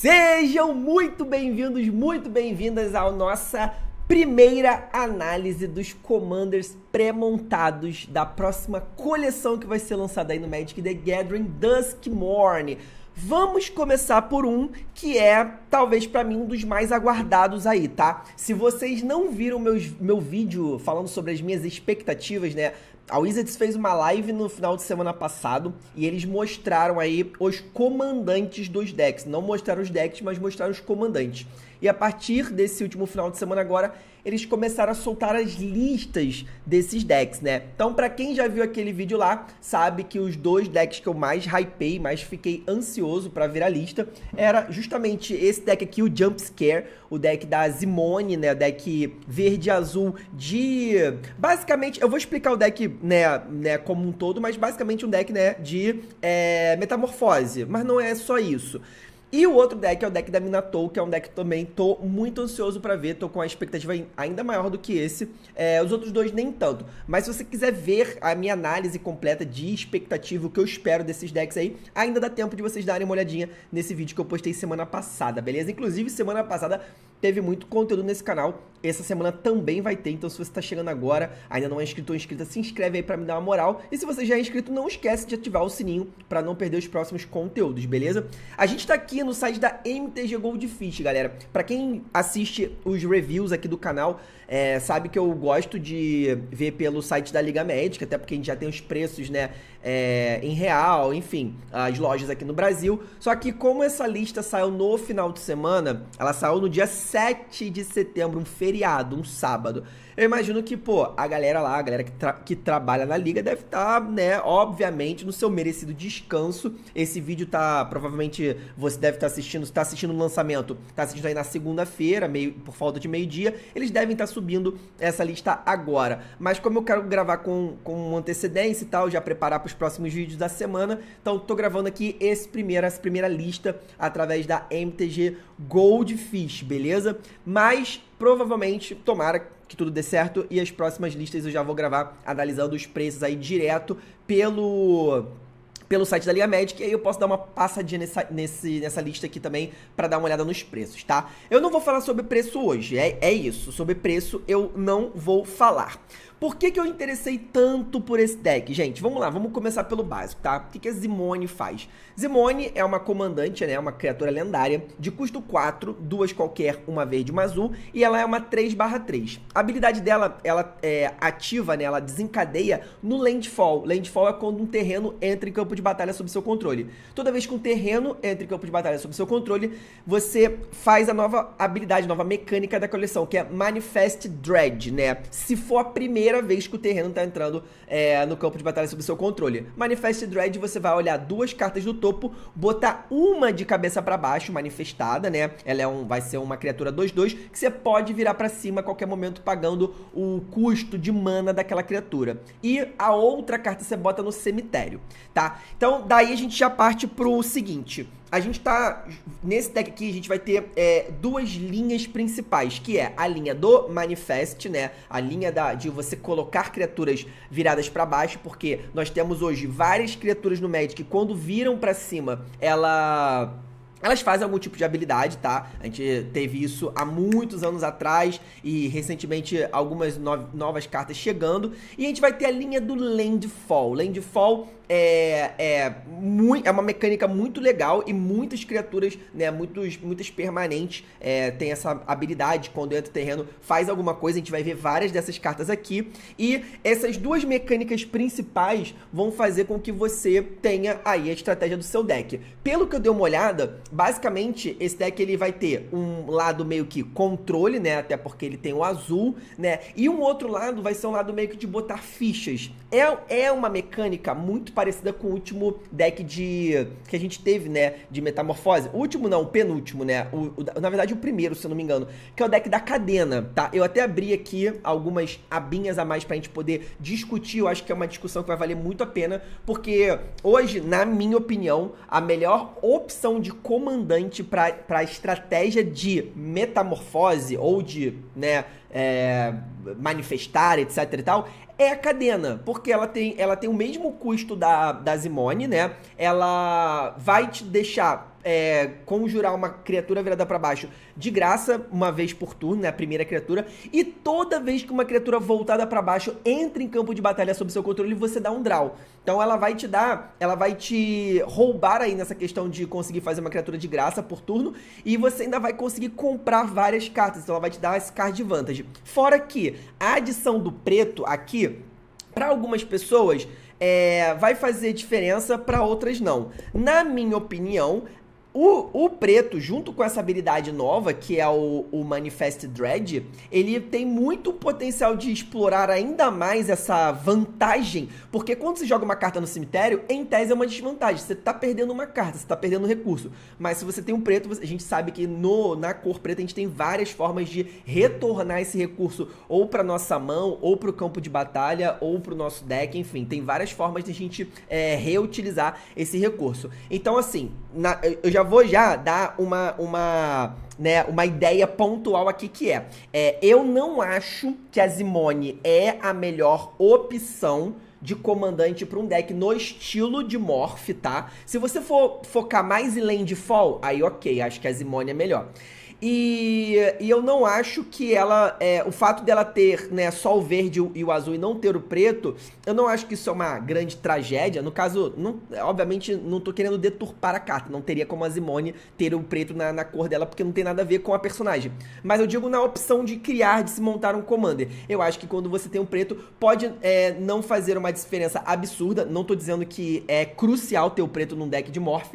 Sejam muito bem-vindos, muito bem-vindas à nossa primeira análise dos commanders pré-montados da próxima coleção que vai ser lançada aí no Magic the Gathering Dusk Morn. Vamos começar por um que é, talvez para mim, um dos mais aguardados aí, tá? Se vocês não viram meus, meu vídeo falando sobre as minhas expectativas, né? A Wizards fez uma live no final de semana passado e eles mostraram aí os comandantes dos decks. Não mostraram os decks, mas mostraram os comandantes. E a partir desse último final de semana agora, eles começaram a soltar as listas desses decks, né? Então, para quem já viu aquele vídeo lá, sabe que os dois decks que eu mais hypei, mais fiquei ansioso para ver a lista, era justamente esse deck aqui, o Jump Scare, o deck da Zimone, né? O deck verde azul de basicamente, eu vou explicar o deck, né, né, como um todo, mas basicamente um deck, né, de é, metamorfose, mas não é só isso. E o outro deck é o deck da Minato, que é um deck que também tô muito ansioso para ver, tô com a expectativa ainda maior do que esse. É, os outros dois nem tanto. Mas se você quiser ver a minha análise completa de expectativa, o que eu espero desses decks aí, ainda dá tempo de vocês darem uma olhadinha nesse vídeo que eu postei semana passada, beleza? Inclusive, semana passada teve muito conteúdo nesse canal essa semana também vai ter, então se você está chegando agora, ainda não é inscrito ou inscrita, se inscreve aí para me dar uma moral. E se você já é inscrito, não esquece de ativar o sininho para não perder os próximos conteúdos, beleza? A gente está aqui no site da MTG Goldfish, galera. Para quem assiste os reviews aqui do canal, é, sabe que eu gosto de ver pelo site da Liga Médica, até porque a gente já tem os preços, né, é, em real, enfim, as lojas aqui no Brasil. Só que como essa lista saiu no final de semana, ela saiu no dia 7 de setembro, um feriado, um sábado. Eu imagino que, pô, a galera lá, a galera que, tra que trabalha na liga deve estar, tá, né, obviamente, no seu merecido descanso. Esse vídeo tá, provavelmente, você deve estar tá assistindo, está assistindo o lançamento, tá assistindo aí na segunda-feira, meio por falta de meio-dia. Eles devem estar tá subindo essa lista agora. Mas como eu quero gravar com, com antecedência e tal, já preparar para os próximos vídeos da semana, então tô gravando aqui esse primeiro, essa primeira lista através da MTG Goldfish, beleza? Mas provavelmente, tomara que tudo dê certo e as próximas listas eu já vou gravar analisando os preços aí direto pelo pelo site da Liga Médica e aí eu posso dar uma passadinha nessa, nesse, nessa lista aqui também para dar uma olhada nos preços, tá? Eu não vou falar sobre preço hoje, é, é isso. Sobre preço eu não vou falar. Por que, que eu interessei tanto por esse deck? Gente, vamos lá, vamos começar pelo básico, tá? O que, que a Zimone faz? Zimone é uma comandante, né? Uma criatura lendária de custo 4, duas qualquer, uma verde, uma azul, e ela é uma 3 3. A habilidade dela, ela é, ativa, né? Ela desencadeia no landfall. Landfall é quando um terreno entra em campo de batalha sob seu controle. Toda vez que um terreno entra em campo de batalha sob seu controle, você faz a nova habilidade, nova mecânica da coleção, que é Manifest Dread, né? Se for a primeira primeira vez que o terreno está entrando é, no campo de batalha sob seu controle. Manifest Dread, você vai olhar duas cartas do topo, botar uma de cabeça para baixo, manifestada, né? Ela é um, vai ser uma criatura 2-2 que você pode virar para cima a qualquer momento pagando o custo de mana daquela criatura. E a outra carta você bota no cemitério, tá? Então, daí a gente já parte pro seguinte a gente tá. Nesse deck aqui, a gente vai ter é, duas linhas principais, que é a linha do Manifest, né? A linha da, de você colocar criaturas viradas para baixo, porque nós temos hoje várias criaturas no Magic que, quando viram para cima, ela. Elas fazem algum tipo de habilidade, tá? A gente teve isso há muitos anos atrás e recentemente algumas no novas cartas chegando. E a gente vai ter a linha do Landfall. Landfall é, é, muito, é uma mecânica muito legal e muitas criaturas, né, muitos, muitas permanentes é, têm essa habilidade quando entra o terreno, faz alguma coisa, a gente vai ver várias dessas cartas aqui. E essas duas mecânicas principais vão fazer com que você tenha aí a estratégia do seu deck. Pelo que eu dei uma olhada, basicamente esse deck ele vai ter um lado meio que controle, né, até porque ele tem o azul, né, e um outro lado vai ser um lado meio que de botar fichas. É, é uma mecânica muito parecida com o último deck de que a gente teve, né, de metamorfose. O último não, o penúltimo, né? O, o, na verdade o primeiro, se eu não me engano, que é o deck da cadena, tá? Eu até abri aqui algumas abinhas a mais pra gente poder discutir. Eu acho que é uma discussão que vai valer muito a pena, porque hoje, na minha opinião, a melhor opção de comandante para estratégia de metamorfose ou de, né, é, manifestar, etc e tal, é a cadena, porque ela tem, ela tem o mesmo custo da, da Zimone, né? Ela vai te deixar é, conjurar uma criatura virada para baixo de graça, uma vez por turno, né? A primeira criatura. E toda vez que uma criatura voltada para baixo entra em campo de batalha sob seu controle, você dá um draw. Então ela vai te dar, ela vai te roubar aí nessa questão de conseguir fazer uma criatura de graça por turno e você ainda vai conseguir comprar várias cartas. Então ela vai te dar esse card vantage. Fora que a adição do preto aqui, para algumas pessoas, é, vai fazer diferença, para outras não. Na minha opinião, o, o preto, junto com essa habilidade nova, que é o, o Manifest Dread, ele tem muito potencial de explorar ainda mais essa vantagem, porque quando você joga uma carta no cemitério, em tese é uma desvantagem. Você tá perdendo uma carta, você tá perdendo um recurso. Mas se você tem um preto, a gente sabe que no, na cor preta a gente tem várias formas de retornar esse recurso ou para nossa mão, ou para o campo de batalha, ou para o nosso deck, enfim, tem várias formas de a gente é, reutilizar esse recurso. Então, assim, na, eu já vou já dar uma, uma, né, uma ideia pontual aqui que é, é eu não acho que a Zimone é a melhor opção de comandante para um deck no estilo de Morph, tá? Se você for focar mais em Landfall, aí ok, acho que a Zimone é melhor. E, e eu não acho que ela. É, o fato dela ter né, só o verde e o azul e não ter o preto, eu não acho que isso é uma grande tragédia. No caso, não, obviamente, não tô querendo deturpar a carta. Não teria como a Zimone ter o preto na, na cor dela, porque não tem nada a ver com a personagem. Mas eu digo na opção de criar, de se montar um commander. Eu acho que quando você tem um preto, pode é, não fazer uma diferença absurda. Não tô dizendo que é crucial ter o preto num deck de Morph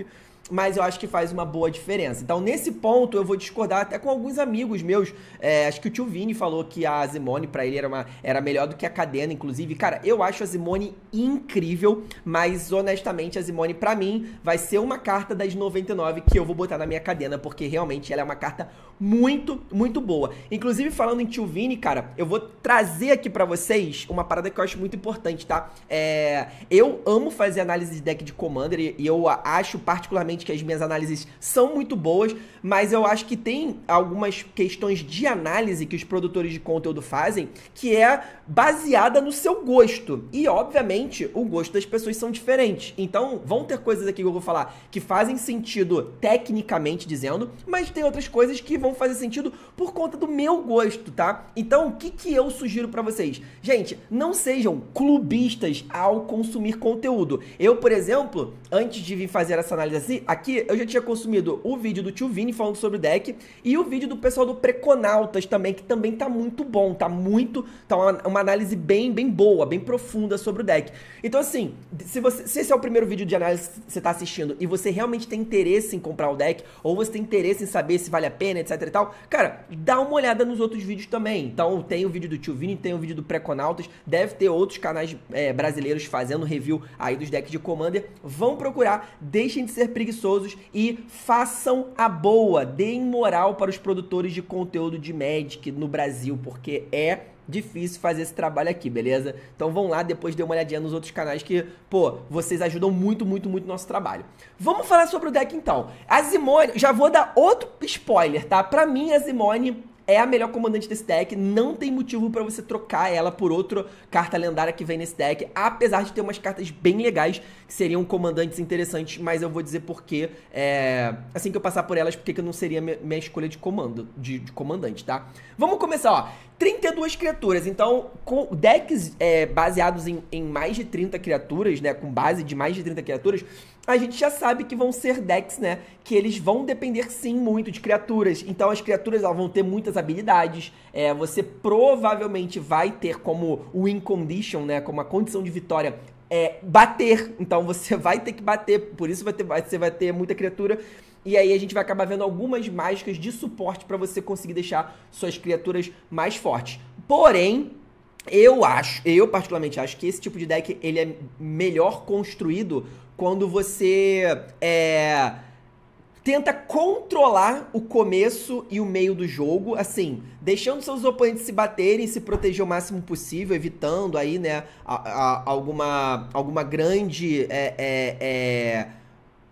mas eu acho que faz uma boa diferença. Então, nesse ponto, eu vou discordar até com alguns amigos meus. É, acho que o tio Vini falou que a Zimone, para ele, era, uma, era melhor do que a Cadena, inclusive. Cara, eu acho a Zimone incrível, mas honestamente, a Zimone, para mim, vai ser uma carta das 99 que eu vou botar na minha cadena, porque realmente ela é uma carta muito, muito boa. Inclusive, falando em tio Vini, cara, eu vou trazer aqui para vocês uma parada que eu acho muito importante, tá? É, eu amo fazer análise de deck de Commander e, e eu acho particularmente obviamente que as minhas análises são muito boas, mas eu acho que tem algumas questões de análise que os produtores de conteúdo fazem que é baseada no seu gosto. E, obviamente, o gosto das pessoas são diferentes. Então, vão ter coisas aqui que eu vou falar que fazem sentido tecnicamente dizendo, mas tem outras coisas que vão fazer sentido por conta do meu gosto, tá? Então, o que, que eu sugiro para vocês? Gente, não sejam clubistas ao consumir conteúdo. Eu, por exemplo, antes de vir fazer essa análise aqui eu já tinha consumido o vídeo do tio Vini falando sobre o deck e o vídeo do pessoal do Preconautas também, que também tá muito bom, tá muito, tá uma, uma análise bem, bem boa, bem profunda sobre o deck. Então assim, se, você, se esse é o primeiro vídeo de análise que você tá assistindo e você realmente tem interesse em comprar o deck, ou você tem interesse em saber se vale a pena, etc e tal, cara, dá uma olhada nos outros vídeos também. Então tem o vídeo do tio Vini, tem o vídeo do Preconautas, deve ter outros canais é, brasileiros fazendo review aí dos decks de Commander. Vão procurar, deixem de ser preguiçosos preguiçosos e façam a boa, deem moral para os produtores de conteúdo de Magic no Brasil, porque é difícil fazer esse trabalho aqui, beleza? Então vão lá, depois dê uma olhadinha nos outros canais que, pô, vocês ajudam muito, muito, muito nosso trabalho. Vamos falar sobre o deck então. A Zimone, já vou dar outro spoiler, tá? para mim, a Zimone é a melhor comandante desse deck, não tem motivo para você trocar ela por outra carta lendária que vem nesse deck, apesar de ter umas cartas bem legais que seriam comandantes interessantes, mas eu vou dizer porque é, assim que eu passar por elas, porque que não seria minha escolha de comando, de, de comandante, tá? Vamos começar, ó. 32 criaturas, então com decks é, baseados em, em mais de 30 criaturas, né, com base de mais de 30 criaturas, a gente já sabe que vão ser decks, né? Que eles vão depender sim muito de criaturas. Então as criaturas elas vão ter muitas habilidades. É, você provavelmente vai ter como win condition, né? Como a condição de vitória. É, bater, então você vai ter que bater, por isso vai ter, você vai ter muita criatura. E aí a gente vai acabar vendo algumas mágicas de suporte para você conseguir deixar suas criaturas mais fortes. Porém, eu acho, eu particularmente acho que esse tipo de deck ele é melhor construído quando você é, tenta controlar o começo e o meio do jogo, assim, deixando seus oponentes se baterem, se proteger o máximo possível, evitando aí, né, a, a, alguma, alguma grande. É, é, é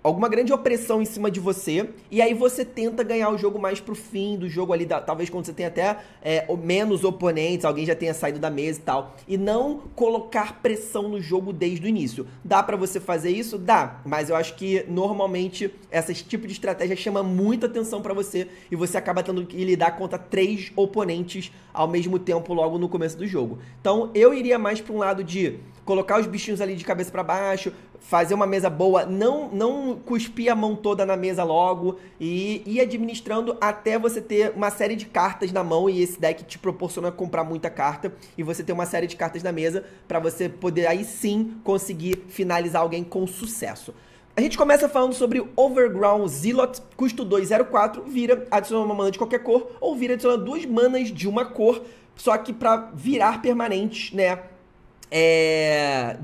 alguma grande opressão em cima de você, e aí você tenta ganhar o jogo mais pro fim do jogo ali, da, talvez quando você tenha até é, menos oponentes, alguém já tenha saído da mesa e tal, e não colocar pressão no jogo desde o início. Dá para você fazer isso? Dá, mas eu acho que normalmente esse tipo de estratégia chama muita atenção para você e você acaba tendo que lidar contra três oponentes ao mesmo tempo logo no começo do jogo. Então eu iria mais para um lado de colocar os bichinhos ali de cabeça para baixo, fazer uma mesa boa, não, não cuspir a mão toda na mesa logo e ir administrando até você ter uma série de cartas na mão e esse deck te proporciona comprar muita carta e você ter uma série de cartas na mesa para você poder aí sim conseguir finalizar alguém com sucesso. A gente começa falando sobre Overground Zealot, custo 204, vira, adiciona uma mana de qualquer cor, ou vira adicionando duas manas de uma cor, só que para virar permanentes, né, é,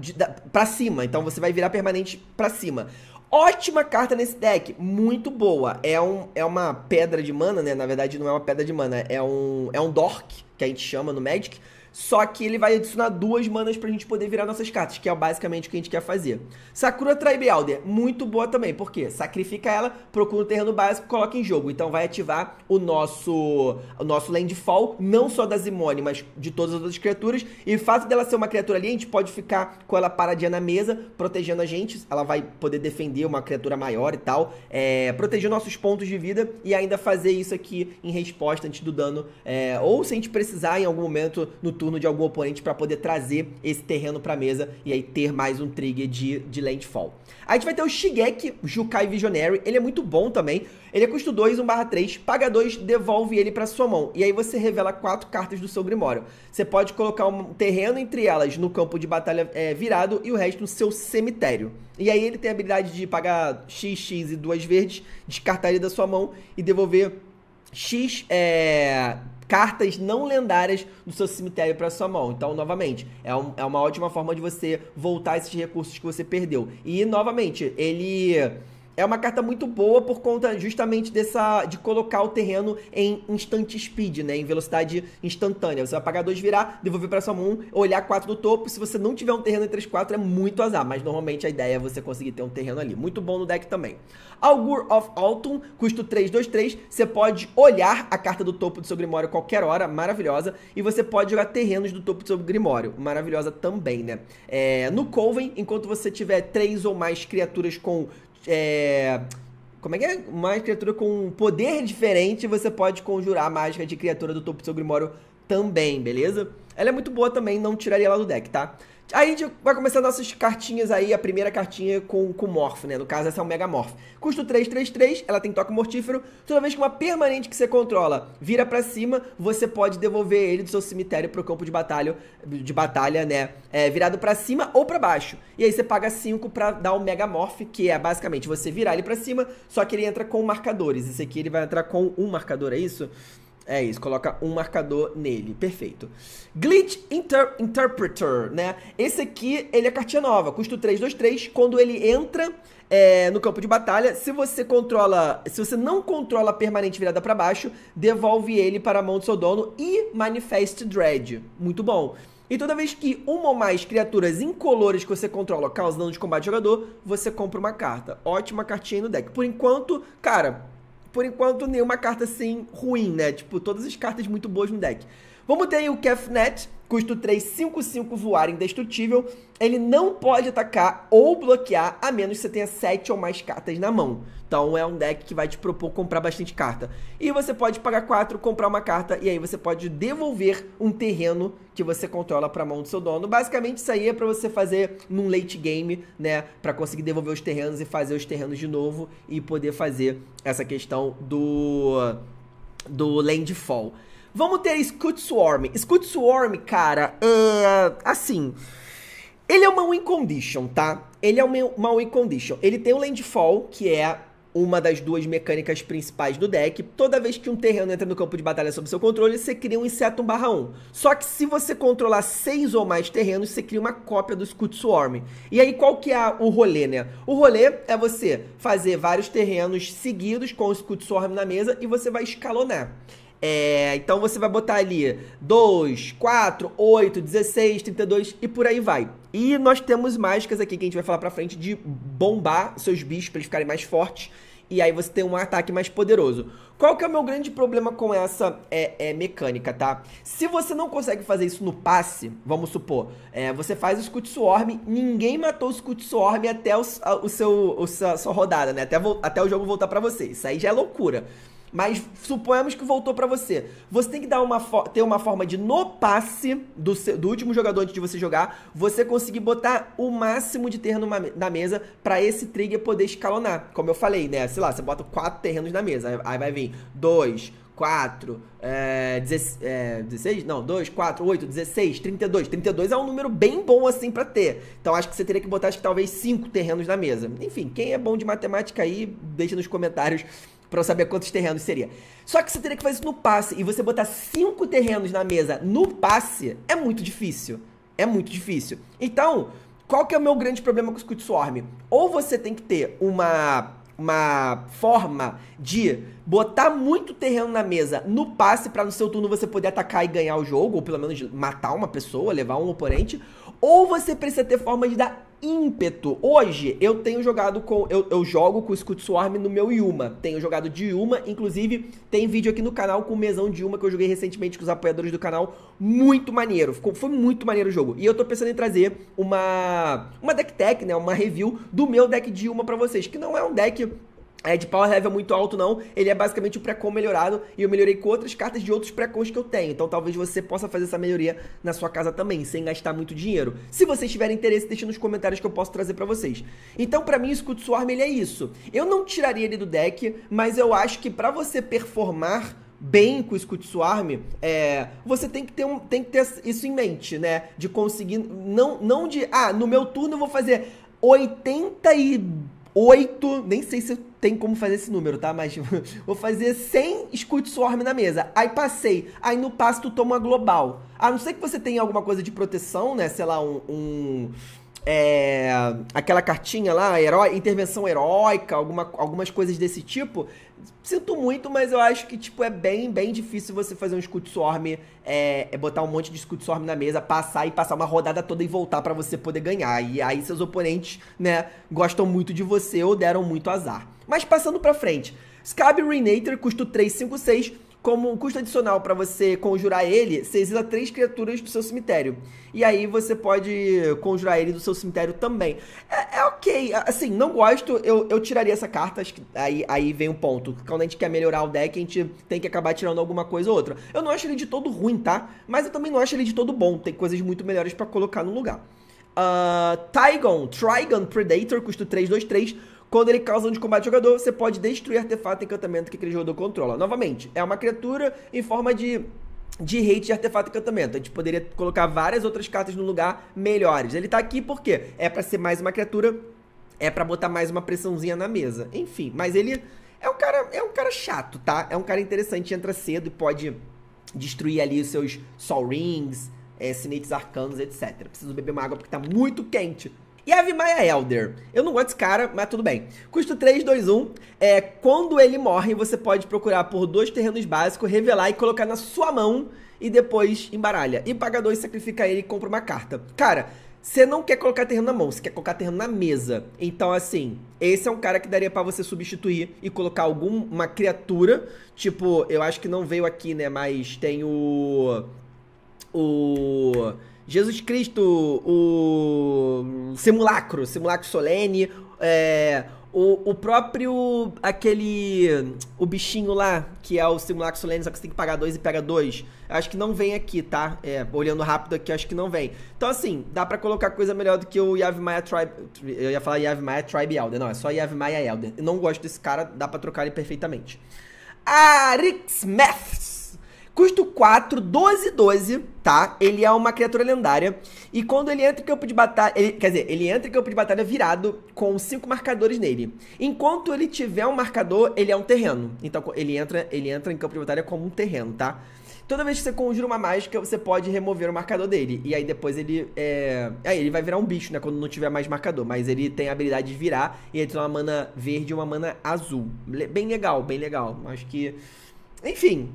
pra cima. Então você vai virar permanente pra cima. Ótima carta nesse deck, muito boa. É, um, é uma pedra de mana, né? Na verdade, não é uma pedra de mana, é um, é um Dork, que a gente chama no Magic só que ele vai adicionar duas manas pra gente poder virar nossas cartas, que é basicamente o que a gente quer fazer. Sakura Tribe Elder, muito boa também, porque sacrifica ela, procura um terreno básico, coloca em jogo. Então vai ativar o nosso, o nosso landfall, não só da Zimone, mas de todas as outras criaturas. E o fato dela ser uma criatura ali, a gente pode ficar com ela paradinha na mesa, protegendo a gente. Ela vai poder defender uma criatura maior e tal, é, proteger nossos pontos de vida e ainda fazer isso aqui em resposta antes do dano. É, ou se a gente precisar em algum momento no turno turno de algum oponente para poder trazer esse terreno para mesa e aí ter mais um trigger de, de landfall. A gente vai ter o Shigeki Jukai Visionary, ele é muito bom também. Ele é custo 2, 1/3, paga 2, devolve ele para sua mão. E aí você revela quatro cartas do seu Grimório. Você pode colocar um terreno entre elas no campo de batalha é, virado e o resto no seu cemitério. E aí ele tem a habilidade de pagar XX e duas verdes, descartar ele da sua mão e devolver X é, cartas não lendárias do seu cemitério para sua mão. Então, novamente, é, um, é uma ótima forma de você voltar esses recursos que você perdeu. E, novamente, ele é uma carta muito boa por conta justamente dessa de colocar o terreno em instant speed, né, em velocidade instantânea. Você vai pagar dois virar, devolver para sua mão, olhar quatro do topo. Se você não tiver um terreno em 3 4 é muito azar, mas normalmente a ideia é você conseguir ter um terreno ali. Muito bom no deck também. Augur of Autumn, custo 3 2 3, você pode olhar a carta do topo do seu Grimório qualquer hora, maravilhosa, e você pode jogar terrenos do topo do seu Grimório, maravilhosa também, né? É, no Coven, enquanto você tiver três ou mais criaturas com é, como é que é? Uma criatura com um poder diferente, você pode conjurar a mágica de criatura do topo do seu Grimório também, beleza? Ela é muito boa também, não tiraria ela do deck, tá? Aí vai começar nossas cartinhas aí, a primeira cartinha com, com morph né? No caso, essa é um megamorfo. Custo 3, ela tem toque mortífero. Toda vez que uma permanente que você controla vira para cima, você pode devolver ele do seu cemitério pro campo de batalha, de batalha né? É, virado para cima ou para baixo. E aí você paga 5 para dar o mega megamorph, que é basicamente você virar ele para cima, só que ele entra com marcadores. Esse aqui ele vai entrar com um marcador, é isso? É isso, coloca um marcador nele, perfeito. Glitch Inter Interpreter, né? Esse aqui, ele é cartinha nova, custo 3, 2, 3. Quando ele entra é, no campo de batalha, se você controla, se você não controla a permanente virada para baixo, devolve ele para a mão do seu dono e Manifest Dread. Muito bom. E toda vez que uma ou mais criaturas incolores que você controla causam dano de combate ao jogador, você compra uma carta. Ótima cartinha aí no deck. Por enquanto, cara, por enquanto, nenhuma carta assim ruim, né? Tipo, todas as cartas muito boas no deck. Vamos ter aí o Kefnet, custo 3, 5, 5, voar indestrutível, ele não pode atacar ou bloquear a menos que você tenha 7 ou mais cartas na mão. Então é um deck que vai te propor comprar bastante carta. E você pode pagar 4, comprar uma carta e aí você pode devolver um terreno que você controla para a mão do seu dono. Basicamente isso aí é para você fazer num late game, né, para conseguir devolver os terrenos e fazer os terrenos de novo e poder fazer essa questão do do landfall. Vamos ter Scoot Swarm. Scoot Swarm, cara, é. Assim. Ele é uma win condition, tá? Ele é uma win condition. Ele tem o Landfall, que é uma das duas mecânicas principais do deck. Toda vez que um terreno entra no campo de batalha sob seu controle, você cria um inseto 1/1. Só que se você controlar seis ou mais terrenos, você cria uma cópia do Scoot Swarm. E aí qual que é o rolê, né? O rolê é você fazer vários terrenos seguidos com o Scoot Swarm na mesa e você vai escalonar. É, então você vai botar ali 2, 4, 8, 16, 32 e por aí vai. E nós temos mágicas aqui que a gente vai falar pra frente de bombar seus bichos para eles ficarem mais fortes. E aí você tem um ataque mais poderoso. Qual que é o meu grande problema com essa é, é, mecânica, tá? Se você não consegue fazer isso no passe, vamos supor, é, você faz o Scoot Swarm, ninguém matou o Scoot Swarm até o, a, o seu, a sua rodada, né? Até, até o jogo voltar para você. Isso aí já é loucura. Mas suponhamos que voltou para você. Você tem que dar uma ter uma forma de, no passe do, do último jogador antes de você jogar, você conseguir botar o máximo de terreno na mesa para esse trigger poder escalonar. Como eu falei, né? Sei lá, você bota quatro terrenos na mesa. Aí vai vir dois, 4, é, 16, é, 16, não, 2, 4, 8, 16, 32. 32 é um número bem bom assim para ter. Então acho que você teria que botar acho que talvez 5 terrenos na mesa. Enfim, quem é bom de matemática aí, deixa nos comentários para eu saber quantos terrenos seria. Só que você teria que fazer isso no passe. E você botar cinco terrenos na mesa no passe é muito difícil. É muito difícil. Então, qual que é o meu grande problema com o Scoot Swarm? Ou você tem que ter uma, uma forma de botar muito terreno na mesa no passe para no seu turno você poder atacar e ganhar o jogo, ou pelo menos matar uma pessoa, levar um oponente. Ou você precisa ter forma de dar ímpeto. Hoje eu tenho jogado com. Eu, eu jogo com o Scoot Swarm no meu Yuma. Tenho jogado de Yuma, inclusive tem vídeo aqui no canal com mesão de Yuma que eu joguei recentemente com os apoiadores do canal. Muito maneiro. Ficou, foi muito maneiro o jogo. E eu tô pensando em trazer uma. Uma deck tech, né? Uma review do meu deck de Yuma para vocês. Que não é um deck é, de power level muito alto, não. Ele é basicamente o um pré-com melhorado. E eu melhorei com outras cartas de outros pré-cons que eu tenho. Então talvez você possa fazer essa melhoria na sua casa também, sem gastar muito dinheiro. Se vocês tiverem interesse, deixe nos comentários que eu posso trazer para vocês. Então, para mim, o Scoot Swarm ele é isso. Eu não tiraria ele do deck, mas eu acho que para você performar bem com o Scoot Swarm, é, você tem que, ter um, tem que ter isso em mente, né? De conseguir. Não, não de. Ah, no meu turno eu vou fazer 82. e 8, nem sei se tem como fazer esse número, tá? Mas tipo, vou fazer 100 escute swarm na mesa. Aí passei. Aí no passo tu toma global. A não ser que você tenha alguma coisa de proteção, né? Sei lá, um... um é, aquela cartinha lá, herói, intervenção heróica, alguma, algumas coisas desse tipo, sinto muito, mas eu acho que, tipo, é bem, bem difícil você fazer um Scutstorm, é, é botar um monte de Swarm na mesa, passar e passar uma rodada toda e voltar para você poder ganhar. E aí seus oponentes, né, gostam muito de você ou deram muito azar. Mas passando pra frente, Scab Renator custa 356 como um custo adicional para você conjurar ele, você exila três criaturas do seu cemitério. E aí você pode conjurar ele do seu cemitério também. É, é ok. Assim, não gosto, eu, eu tiraria essa carta. Acho que aí, aí vem o um ponto. Quando a gente quer melhorar o deck, a gente tem que acabar tirando alguma coisa ou outra. Eu não acho ele de todo ruim, tá? Mas eu também não acho ele de todo bom. Tem coisas muito melhores para colocar no lugar. Uh, ah, Tygon, Trigon Predator, custo 3, 2, 3 quando ele causa um de combate ao jogador, você pode destruir artefato e encantamento que aquele jogador controla. Novamente, é uma criatura em forma de de hate de artefato e encantamento. A gente poderia colocar várias outras cartas no lugar melhores. Ele tá aqui porque é para ser mais uma criatura, é para botar mais uma pressãozinha na mesa. Enfim, mas ele é um cara, é um cara chato, tá? É um cara interessante, entra cedo e pode destruir ali os seus Sol Rings, é, Sinetes Arcanos, etc. Preciso beber uma água porque tá muito quente. E a Avimaia Elder. Eu não gosto desse cara, mas tudo bem. Custo 3, 2, 1. É, quando ele morre, você pode procurar por dois terrenos básicos, revelar e colocar na sua mão e depois embaralha. E paga 2, sacrifica ele e compra uma carta. Cara, você não quer colocar terreno na mão, você quer colocar terreno na mesa. Então, assim, esse é um cara que daria para você substituir e colocar alguma criatura. Tipo, eu acho que não veio aqui, né? Mas tem o. O. Jesus Cristo, o simulacro, simulacro solene, é, o, o próprio, aquele, o bichinho lá, que é o simulacro solene, só que você tem que pagar dois e pega dois. Acho que não vem aqui, tá? É, olhando rápido aqui, acho que não vem. Então, assim, dá pra colocar coisa melhor do que o Yavimaya Tribe, eu ia falar Yavimaya Tribe Elder, não, é só Yavimaya Elder. Eu não gosto desse cara, dá pra trocar ele perfeitamente. Arix Maths Custo 4, 12, 12, tá? Ele é uma criatura lendária. E quando ele entra em campo de batalha. Ele, quer dizer, ele entra em campo de batalha virado com cinco marcadores nele. Enquanto ele tiver um marcador, ele é um terreno. Então ele entra, ele entra em campo de batalha como um terreno, tá? Toda vez que você conjura uma mágica, você pode remover o marcador dele. E aí depois ele. É... Aí ele vai virar um bicho, né? Quando não tiver mais marcador. Mas ele tem a habilidade de virar e ele tem uma mana verde e uma mana azul. Bem legal, bem legal. Acho que enfim,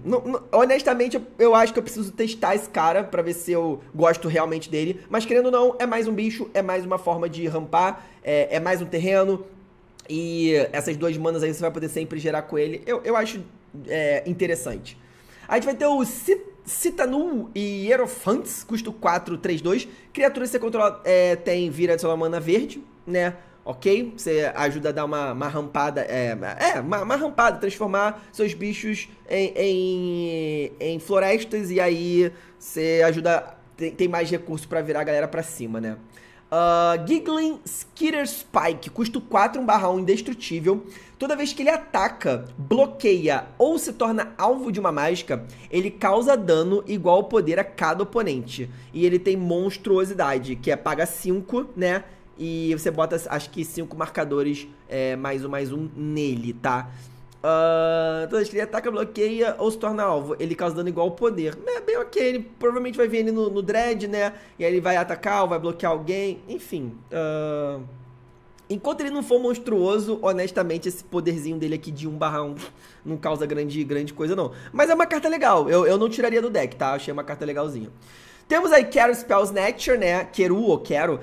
honestamente, eu acho que eu preciso testar esse cara para ver se eu gosto realmente dele. Mas querendo ou não, é mais um bicho, é mais uma forma de rampar, é, é mais um terreno. E essas duas manas aí você vai poder sempre gerar com ele. Eu, eu acho é, interessante. A gente vai ter o Citanu e Hierophants, custo 4, 3, 2. criatura que você controla é, tem vira de sua mana verde, né? ok? Você ajuda a dar uma, uma rampada, é, é uma, uma rampada, transformar seus bichos em, em, em florestas e aí você ajuda, tem, tem mais recurso para virar a galera para cima, né? Uh, Giggling Skitter Spike, custo 4, 1 barra 1, indestrutível. Toda vez que ele ataca, bloqueia ou se torna alvo de uma mágica, ele causa dano igual ao poder a cada oponente. E ele tem monstruosidade, que é paga 5, né? E você bota, acho que, cinco marcadores é, mais um, mais um nele, tá? Uh, toda vez que ele ataca, bloqueia ou se torna alvo, ele causa dano igual ao poder. É bem ok, ele provavelmente vai vir ele no, no dread, né? E aí ele vai atacar ou vai bloquear alguém, enfim. Uh, enquanto ele não for monstruoso, honestamente, esse poderzinho dele aqui de 1 barra 1 não causa grande, grande coisa, não. Mas é uma carta legal, eu, eu não tiraria do deck, tá? Achei uma carta legalzinha. Temos aí Quero Spells Nature né? Queru ou Quero. Uh,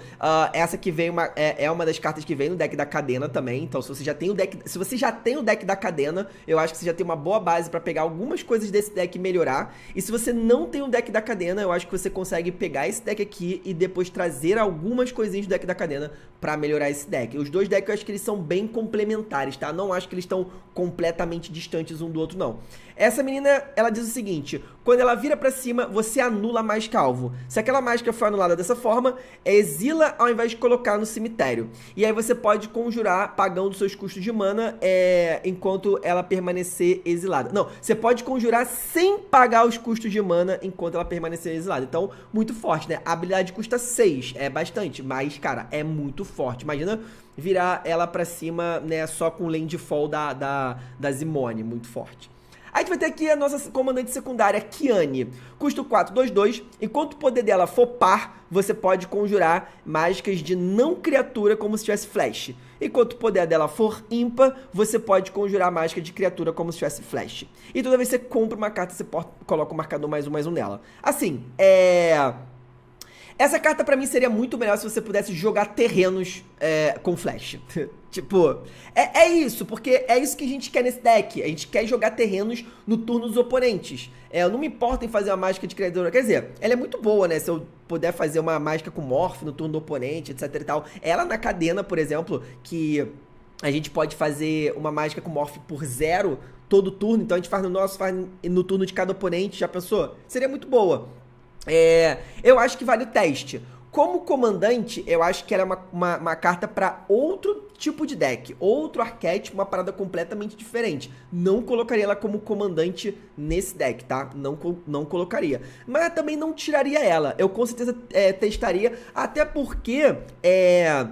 essa que vem uma, é, é, uma das cartas que vem no deck da cadena também. Então, se você já tem o deck. Se você já tem o deck da cadena, eu acho que você já tem uma boa base para pegar algumas coisas desse deck e melhorar. E se você não tem o deck da cadena, eu acho que você consegue pegar esse deck aqui e depois trazer algumas coisinhas do deck da cadena para melhorar esse deck. Os dois decks eu acho que eles são bem complementares, tá? Não acho que eles estão completamente distantes um do outro, não. Essa menina, ela diz o seguinte: quando ela vira para cima, você anula a calvo. alvo. Se aquela mágica foi anulada dessa forma, é exila ao invés de colocar no cemitério. E aí você pode conjurar pagando seus custos de mana é, enquanto ela permanecer exilada. Não, você pode conjurar sem pagar os custos de mana enquanto ela permanecer exilada. Então, muito forte, né? A habilidade custa 6, é bastante, mas, cara, é muito forte. Imagina virar ela para cima, né, só com o landfall da, da, da Zimone, muito forte. Aí a gente vai ter aqui a nossa comandante secundária, Kiane. Custo 4, 2, 2. Enquanto o poder dela for par, você pode conjurar mágicas de não criatura como se tivesse flash. Enquanto o poder dela for ímpar, você pode conjurar mágica de criatura como se tivesse flash. E toda vez que você compra uma carta, você coloca o marcador mais um mais um nela. Assim, é essa carta para mim seria muito melhor se você pudesse jogar terrenos é, com flash. tipo, é, é, isso, porque é isso que a gente quer nesse deck. A gente quer jogar terrenos no turno dos oponentes. É, eu não me importo em fazer uma mágica de criadora. Quer dizer, ela é muito boa, né? Se eu puder fazer uma mágica com morph no turno do oponente, etc e tal. Ela na cadena, por exemplo, que a gente pode fazer uma mágica com morph por zero todo turno, então a gente faz no nosso, faz no turno de cada oponente, já pensou? Seria muito boa. É, eu acho que vale o teste. Como comandante, eu acho que ela é uma, uma, uma carta para outro tipo de deck, outro arquétipo, uma parada completamente diferente. Não colocaria ela como comandante nesse deck, tá? Não, não colocaria. Mas também não tiraria ela. Eu com certeza é, testaria, até porque é,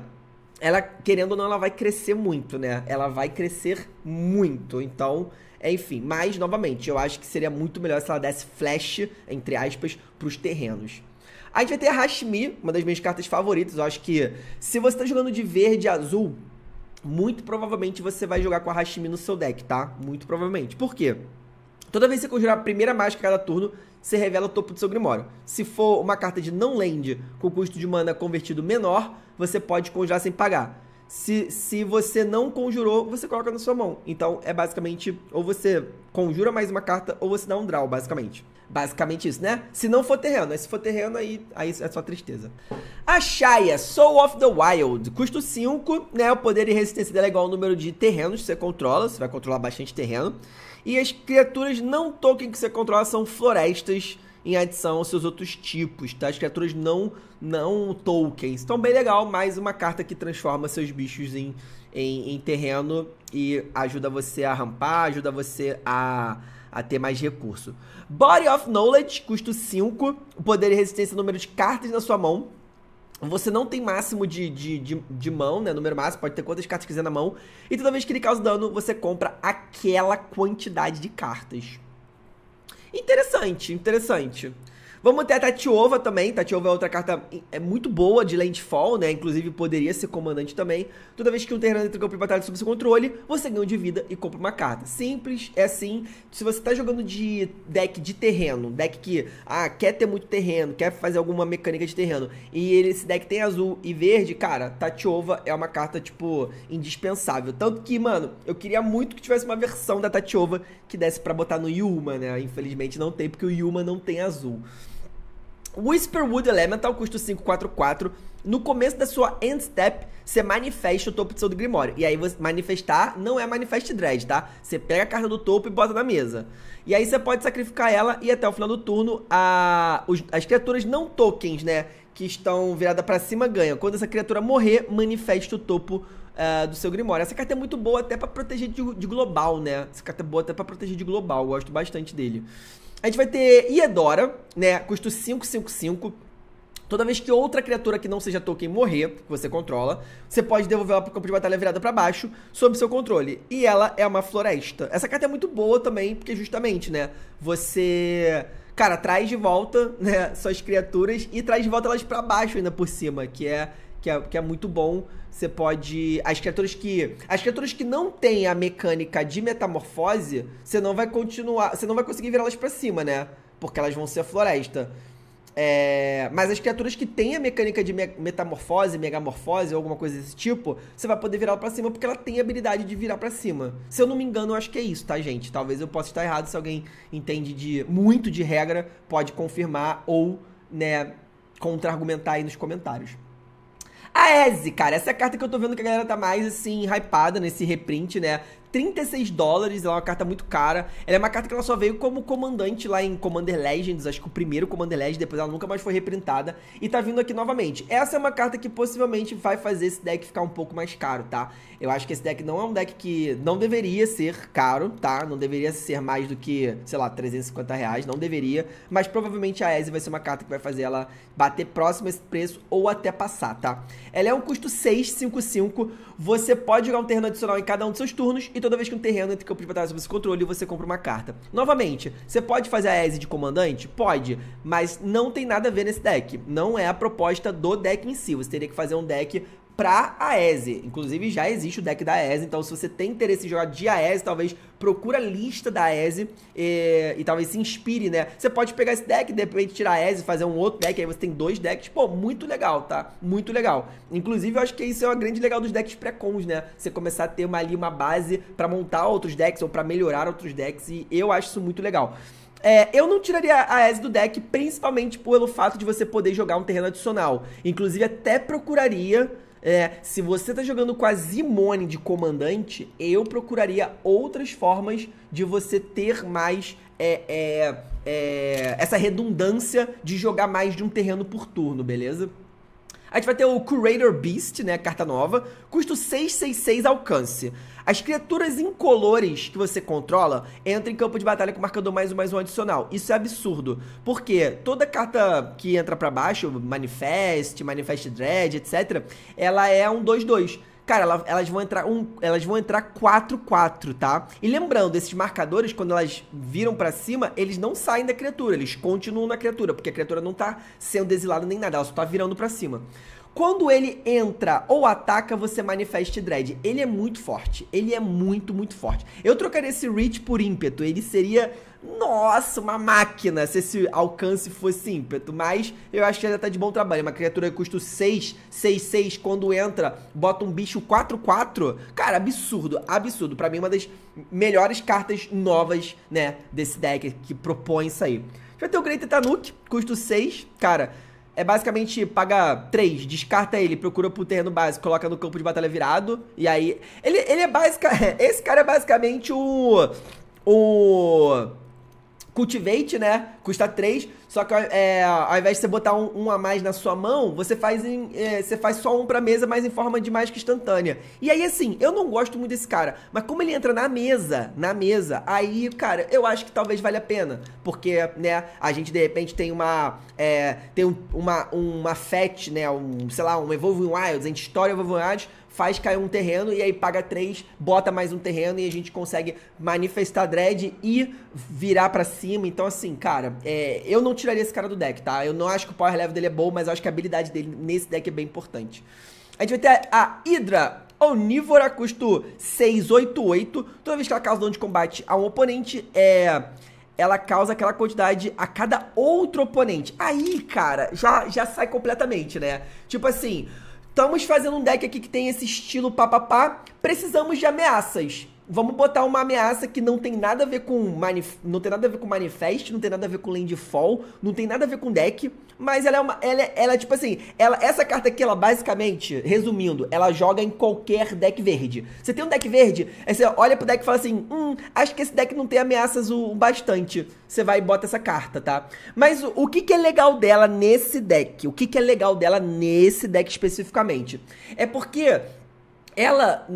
ela, querendo ou não, ela vai crescer muito, né? Ela vai crescer muito. Então, é, enfim, mas novamente, eu acho que seria muito melhor se ela desse flash, entre aspas, para os terrenos. A gente vai ter a Hashmi, uma das minhas cartas favoritas. Eu acho que se você está jogando de verde e azul, muito provavelmente você vai jogar com a Hashmi no seu deck, tá? Muito provavelmente. Por quê? Toda vez que você conjurar a primeira mágica a cada turno, você revela o topo do seu Grimório. Se for uma carta de não land com custo de mana convertido menor, você pode conjurar sem pagar se, se você não conjurou, você coloca na sua mão. Então é basicamente, ou você conjura mais uma carta, ou você dá um draw, basicamente. Basicamente isso, né? Se não for terreno, se for terreno, aí, aí é só tristeza. A Shaya, Soul of the Wild, custo 5, né? O poder e resistência dela é igual ao número de terrenos que você controla, você vai controlar bastante terreno. E as criaturas não token que você controla são florestas, em adição aos seus outros tipos, tá? As criaturas não, não tokens. Então, bem legal, mais uma carta que transforma seus bichos em, em, em terreno e ajuda você a rampar, ajuda você a, a ter mais recurso. Body of Knowledge, custo 5, poder e resistência, número de cartas na sua mão. Você não tem máximo de, de, de, de, mão, né? Número máximo, pode ter quantas cartas quiser na mão. E toda vez que ele causa dano, você compra aquela quantidade de cartas. Interessante, interessante. Vamos ter a Tatiova também. Tatiova é outra carta é muito boa de landfall, né? Inclusive poderia ser comandante também. Toda vez que um terreno entra em campo de batalha sob seu controle, você ganha um de vida e compra uma carta. Simples, é assim. Se você tá jogando de deck de terreno, deck que ah, quer ter muito terreno, quer fazer alguma mecânica de terreno, e esse deck tem azul e verde, cara, Tatiova é uma carta, tipo, indispensável. Tanto que, mano, eu queria muito que tivesse uma versão da Tatiova que desse para botar no Yuma, né? Infelizmente não tem, porque o Yuma não tem azul. Whisperwood Elemental custa 544. No começo da sua end step, você manifesta o topo do seu Grimório. E aí, você manifestar não é manifest dread, tá? Você pega a carta do topo e bota na mesa. E aí, você pode sacrificar ela e até o final do turno, a, os, as criaturas não tokens, né? Que estão viradas para cima ganham. Quando essa criatura morrer, manifesta o topo uh, do seu Grimório. Essa carta é muito boa até para proteger de, de, global, né? Essa carta é boa até para proteger de global, eu gosto bastante dele. A gente vai ter Iedora, né? Custo 555. Toda vez que outra criatura que não seja token morrer, que você controla, você pode devolver ela pro campo de batalha virada para baixo, sob seu controle. E ela é uma floresta. Essa carta é muito boa também, porque justamente, né, você cara, traz de volta, né, suas criaturas e traz de volta elas para baixo ainda por cima, que é que é, que é muito bom. Você pode. As criaturas que. As criaturas que não têm a mecânica de metamorfose, você não vai continuar. Você não vai conseguir virá-las para cima, né? Porque elas vão ser a floresta. É, mas as criaturas que têm a mecânica de me metamorfose, megamorfose ou alguma coisa desse tipo, você vai poder virá-la pra cima porque ela tem a habilidade de virar para cima. Se eu não me engano, eu acho que é isso, tá, gente? Talvez eu possa estar errado, se alguém entende de muito de regra, pode confirmar ou, né, contra-argumentar aí nos comentários. A Eze, cara, essa é a carta que eu tô vendo que a galera tá mais, assim, hypada nesse reprint, né? 36 dólares, ela é uma carta muito cara. Ela é uma carta que ela só veio como comandante lá em Commander Legends, acho que o primeiro Commander Legends, depois ela nunca mais foi reprintada. E tá vindo aqui novamente. Essa é uma carta que possivelmente vai fazer esse deck ficar um pouco mais caro, tá? Eu acho que esse deck não é um deck que não deveria ser caro, tá? Não deveria ser mais do que, sei lá, 350 reais, não deveria. Mas provavelmente a Eze vai ser uma carta que vai fazer ela bater próximo a esse preço ou até passar, tá? Ela é um custo 6,55. Você pode jogar um terreno adicional em cada um dos seus turnos e toda vez que um terreno entre campo de batalha sob seu controle, você compra uma carta. Novamente, você pode fazer a Eze de comandante? Pode, mas não tem nada a ver nesse deck. Não é a proposta do deck em si. Você teria que fazer um deck pra Eze. Inclusive já existe o deck da Eze, então se você tem interesse em jogar de Aese, talvez procura a lista da Eze e, eh, e, talvez se inspire, né? Você pode pegar esse deck, de repente tirar a e fazer um outro deck, aí você tem dois decks, pô, muito legal, tá? Muito legal. Inclusive eu acho que isso é uma grande legal dos decks pré-cons, né? Você começar a ter uma, ali uma base para montar outros decks ou para melhorar outros decks e eu acho isso muito legal. É, eu não tiraria a Eze do deck, principalmente pelo fato de você poder jogar um terreno adicional. Inclusive, até procuraria é, se você está jogando com a Zimone de comandante, eu procuraria outras formas de você ter mais é, é, é, essa redundância de jogar mais de um terreno por turno, beleza? A gente vai ter o Curator Beast, né? Carta nova. Custo 666 alcance. As criaturas incolores que você controla entram em campo de batalha com marcador mais um mais um adicional. Isso é absurdo, porque toda carta que entra para baixo, Manifest, Manifest Dread, etc, ela é um 2-2. Cara, elas vão entrar um, elas vão entrar 4-4, tá? E lembrando, esses marcadores, quando elas viram para cima, eles não saem da criatura, eles continuam na criatura, porque a criatura não tá sendo exilada nem nada, ela só tá virando para cima. Quando ele entra ou ataca, você manifesta dread. Ele é muito forte. Ele é muito, muito forte. Eu trocaria esse reach por ímpeto. Ele seria, nossa, uma máquina se esse alcance fosse ímpeto. Mas eu acho que ainda tá de bom trabalho. Uma criatura que custa 6, 6, 6. Quando entra, bota um bicho 4, 4. Cara, absurdo, absurdo. Pra mim, uma das melhores cartas novas, né, desse deck que propõe isso aí. Já tem o Great Tanuk custo 6. Cara, é basicamente paga 3, descarta ele, procura pro terreno básico, coloca no campo de batalha virado. E aí. Ele, ele é basicamente Esse cara é basicamente o. O. Cultivate, né? Custa 3. Só que é, ao invés de você botar um, um, a mais na sua mão, você faz, em, é, você faz só um pra mesa, mas em forma de mágica instantânea. E aí, assim, eu não gosto muito desse cara, mas como ele entra na mesa, na mesa, aí, cara, eu acho que talvez valha a pena. Porque, né, a gente de repente tem uma. É, tem um, uma, uma FET, né? Um, sei lá, um Evolving Wilds, a gente história Evolving Wilds faz cair um terreno e aí paga três bota mais um terreno e a gente consegue manifestar dread e virar para cima. Então, assim, cara, é, eu não tiraria esse cara do deck, tá? Eu não acho que o power level dele é bom, mas eu acho que a habilidade dele nesse deck é bem importante. A gente vai ter a Hydra Onívora, custo 688. Toda vez que ela causa dano de combate a um oponente, é... ela causa aquela quantidade a cada outro oponente. Aí, cara, já, já sai completamente, né? Tipo assim, estamos fazendo um deck aqui que tem esse estilo papapá, precisamos de ameaças vamos botar uma ameaça que não tem nada a ver com manif não tem nada a ver com manifest, não tem nada a ver com landfall, não tem nada a ver com deck, mas ela é uma ela é, ela é tipo assim, ela essa carta aqui ela basicamente, resumindo, ela joga em qualquer deck verde. Você tem um deck verde, aí você olha pro deck e fala assim: "Hum, acho que esse deck não tem ameaças o, o bastante". Você vai e bota essa carta, tá? Mas o, o que que é legal dela nesse deck? O que que é legal dela nesse deck especificamente? É porque ela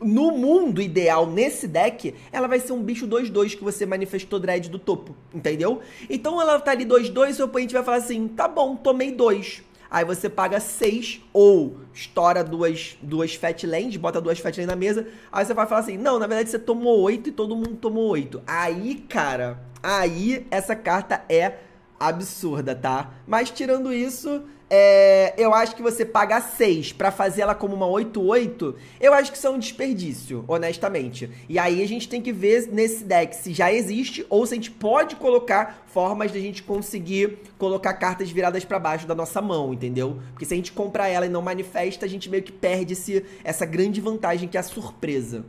no mundo ideal, nesse deck, ela vai ser um bicho 2-2 que você manifestou dread do topo, entendeu? Então ela tá ali 2-2, seu oponente vai falar assim, tá bom, tomei 2. Aí você paga 6 ou estoura duas, duas fat bota duas fat na mesa. Aí você vai falar assim, não, na verdade você tomou 8 e todo mundo tomou 8. Aí, cara, aí essa carta é absurda, tá? Mas tirando isso é, eu acho que você pagar 6 para fazer ela como uma 8-8, eu acho que isso é um desperdício, honestamente. E aí a gente tem que ver nesse deck se já existe ou se a gente pode colocar formas de a gente conseguir colocar cartas viradas para baixo da nossa mão, entendeu? Porque se a gente comprar ela e não manifesta, a gente meio que perde esse, essa grande vantagem que é a surpresa.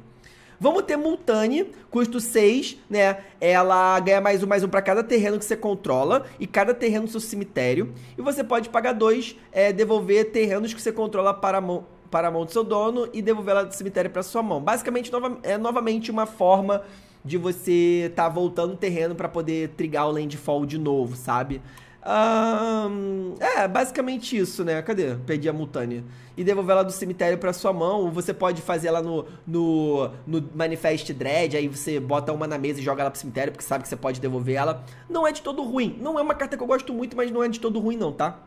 Vamos ter Multane, custo 6, né? Ela ganha mais um, mais um para cada terreno que você controla e cada terreno no seu cemitério. E você pode pagar dois, é, devolver terrenos que você controla para a mão para a mão do seu dono e devolver ela do cemitério para sua mão. Basicamente, nova, é novamente uma forma de você tá voltando o terreno para poder trigar o landfall de novo, sabe? Um, é, basicamente isso, né? Cadê? Perdi a Multânia. E devolver ela do cemitério para sua mão. Ou você pode fazer ela no, no, no Manifest Dread, aí você bota uma na mesa e joga ela pro cemitério, porque sabe que você pode devolver ela. Não é de todo ruim. Não é uma carta que eu gosto muito, mas não é de todo ruim, não, tá?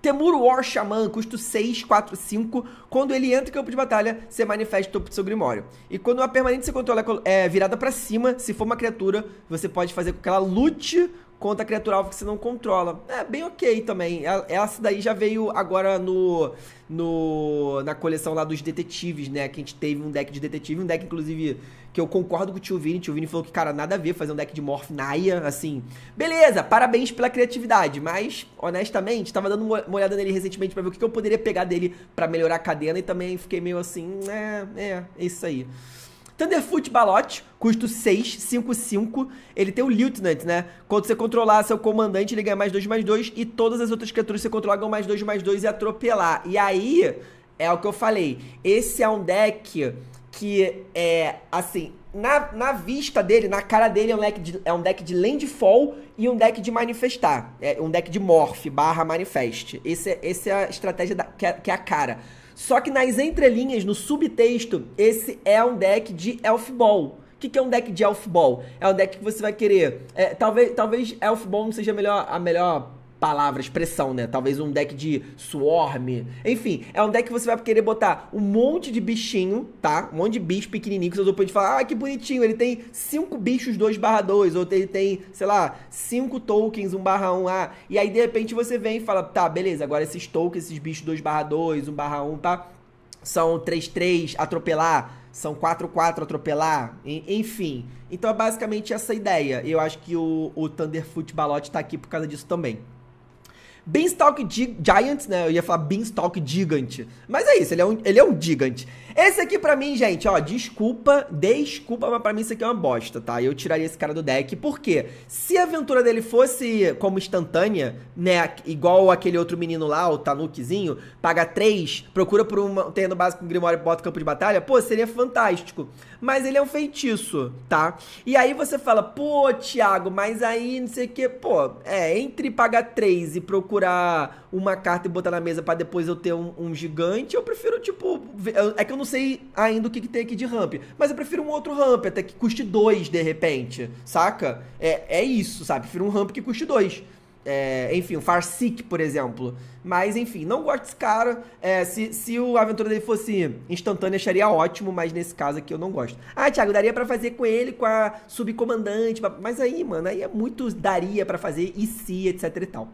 Temur War Shaman, custo 6, 4, 5. Quando ele entra em campo de batalha, você manifesta o topo do seu Grimório. E quando uma permanente você controla é, é virada para cima, se for uma criatura, você pode fazer com que ela lute contra a criatura alvo que você não controla. É bem ok também. É, essa daí já veio agora no, no na coleção lá dos detetives, né? Que a gente teve um deck de detetive, um deck inclusive que eu concordo com o tio Vini. O tio Vini falou que, cara, nada a ver fazer um deck de Morph assim. Beleza, parabéns pela criatividade, mas honestamente, tava dando uma olhada nele recentemente para ver o que eu poderia pegar dele para melhorar a cadena e também fiquei meio assim, é, é, é isso aí. Thunderfoot Balote, custo 6, 5, 5. Ele tem o Lieutenant, né? Quando você controlar seu comandante, ele ganha mais 2, mais 2. E todas as outras criaturas que você controlar ganham mais 2, mais 2 e atropelar. E aí, é o que eu falei. Esse é um deck que é, assim, na, na vista dele, na cara dele, é um deck de, é um deck de landfall e um deck de manifestar. É um deck de morph barra manifest. Esse, é, esse é a estratégia da, que, é, que é a cara. Só que nas entrelinhas, no subtexto, esse é um deck de Elf Ball. O que, que é um deck de Elf Ball? É um deck que você vai querer. É, talvez, talvez Elf Ball não seja a melhor, a melhor palavra, expressão, né? Talvez um deck de swarm. Enfim, é um deck que você vai querer botar um monte de bichinho, tá? Um monte de bicho pequenininho que seus oponentes falam, ah, que bonitinho, ele tem 5 bichos 2 barra 2, ou ele tem, sei lá, 5 tokens 1 barra 1, ah. E aí, de repente, você vem e fala, tá, beleza, agora esses tokens, esses bichos 2 barra 2, 1 barra 1, tá? São 3, 3, atropelar são 4-4 atropelar, enfim. Então é basicamente essa ideia. Eu acho que o, o Thunder Foot tá aqui por causa disso também. Beanstalk Giant, Giants, né? Eu ia falar Beanstalk Gigant. Mas é isso, ele é um, ele é um gigant. Esse aqui pra mim, gente, ó, desculpa, desculpa, mas pra mim isso aqui é uma bosta, tá? Eu tiraria esse cara do deck, porque se a aventura dele fosse como instantânea, né, igual aquele outro menino lá, o Tanukizinho, paga 3, procura por um terreno básico com Grimório e bota campo de batalha, pô, seria fantástico. Mas ele é um feitiço, tá? E aí você fala, pô, Thiago, mas aí não sei o que, pô, é, entre pagar 3 e procurar uma carta e botar na mesa para depois eu ter um, um, gigante, eu prefiro, tipo. É que eu não sei ainda o que, que tem aqui de ramp. Mas eu prefiro um outro ramp, até que custe dois, de repente. Saca? É, é isso, sabe? Prefiro um ramp que custe dois. É, enfim, o Farsic, por exemplo. Mas, enfim, não gosto desse cara. É, se, se o aventura dele fosse instantânea, acharia ótimo, mas nesse caso aqui eu não gosto. Ah, Thiago, daria para fazer com ele, com a subcomandante. Mas aí, mano, aí é muito daria para fazer e se, etc e tal.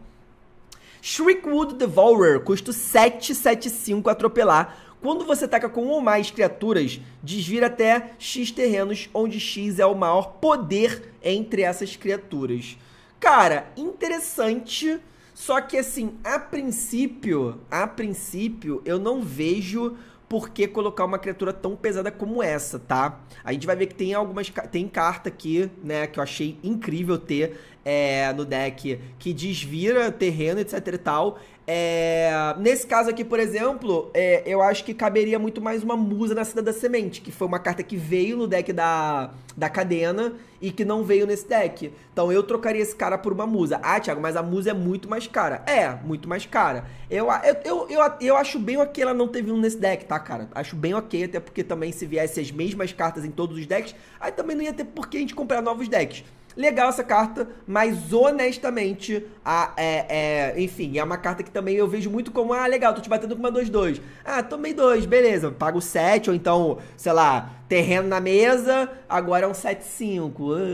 Shriekwood Devourer, custo 775 atropelar. Quando você ataca com uma ou mais criaturas, desvira até X terrenos, onde X é o maior poder entre essas criaturas. Cara, interessante, só que assim, a princípio, a princípio, eu não vejo por que colocar uma criatura tão pesada como essa, tá? A gente vai ver que tem algumas tem carta aqui, né, que eu achei incrível ter é, no deck que desvira terreno, etc e tal. É, nesse caso aqui, por exemplo, é, eu acho que caberia muito mais uma musa na Cidade da Semente, que foi uma carta que veio no deck da, da cadena e que não veio nesse deck. Então eu trocaria esse cara por uma musa. Ah, Thiago, mas a musa é muito mais cara. É, muito mais cara. Eu, eu, eu, eu, eu acho bem ok ela não ter vindo nesse deck, tá, cara? Acho bem ok, até porque também se viesse as mesmas cartas em todos os decks, aí também não ia ter por que a gente comprar novos decks. Legal essa carta, mas honestamente, a, é, é, enfim, é uma carta que também eu vejo muito como, ah, legal, tô te batendo com uma 2-2. Ah, tomei 2, beleza, pago 7, ou então, sei lá, terreno na mesa, agora é um 7-5.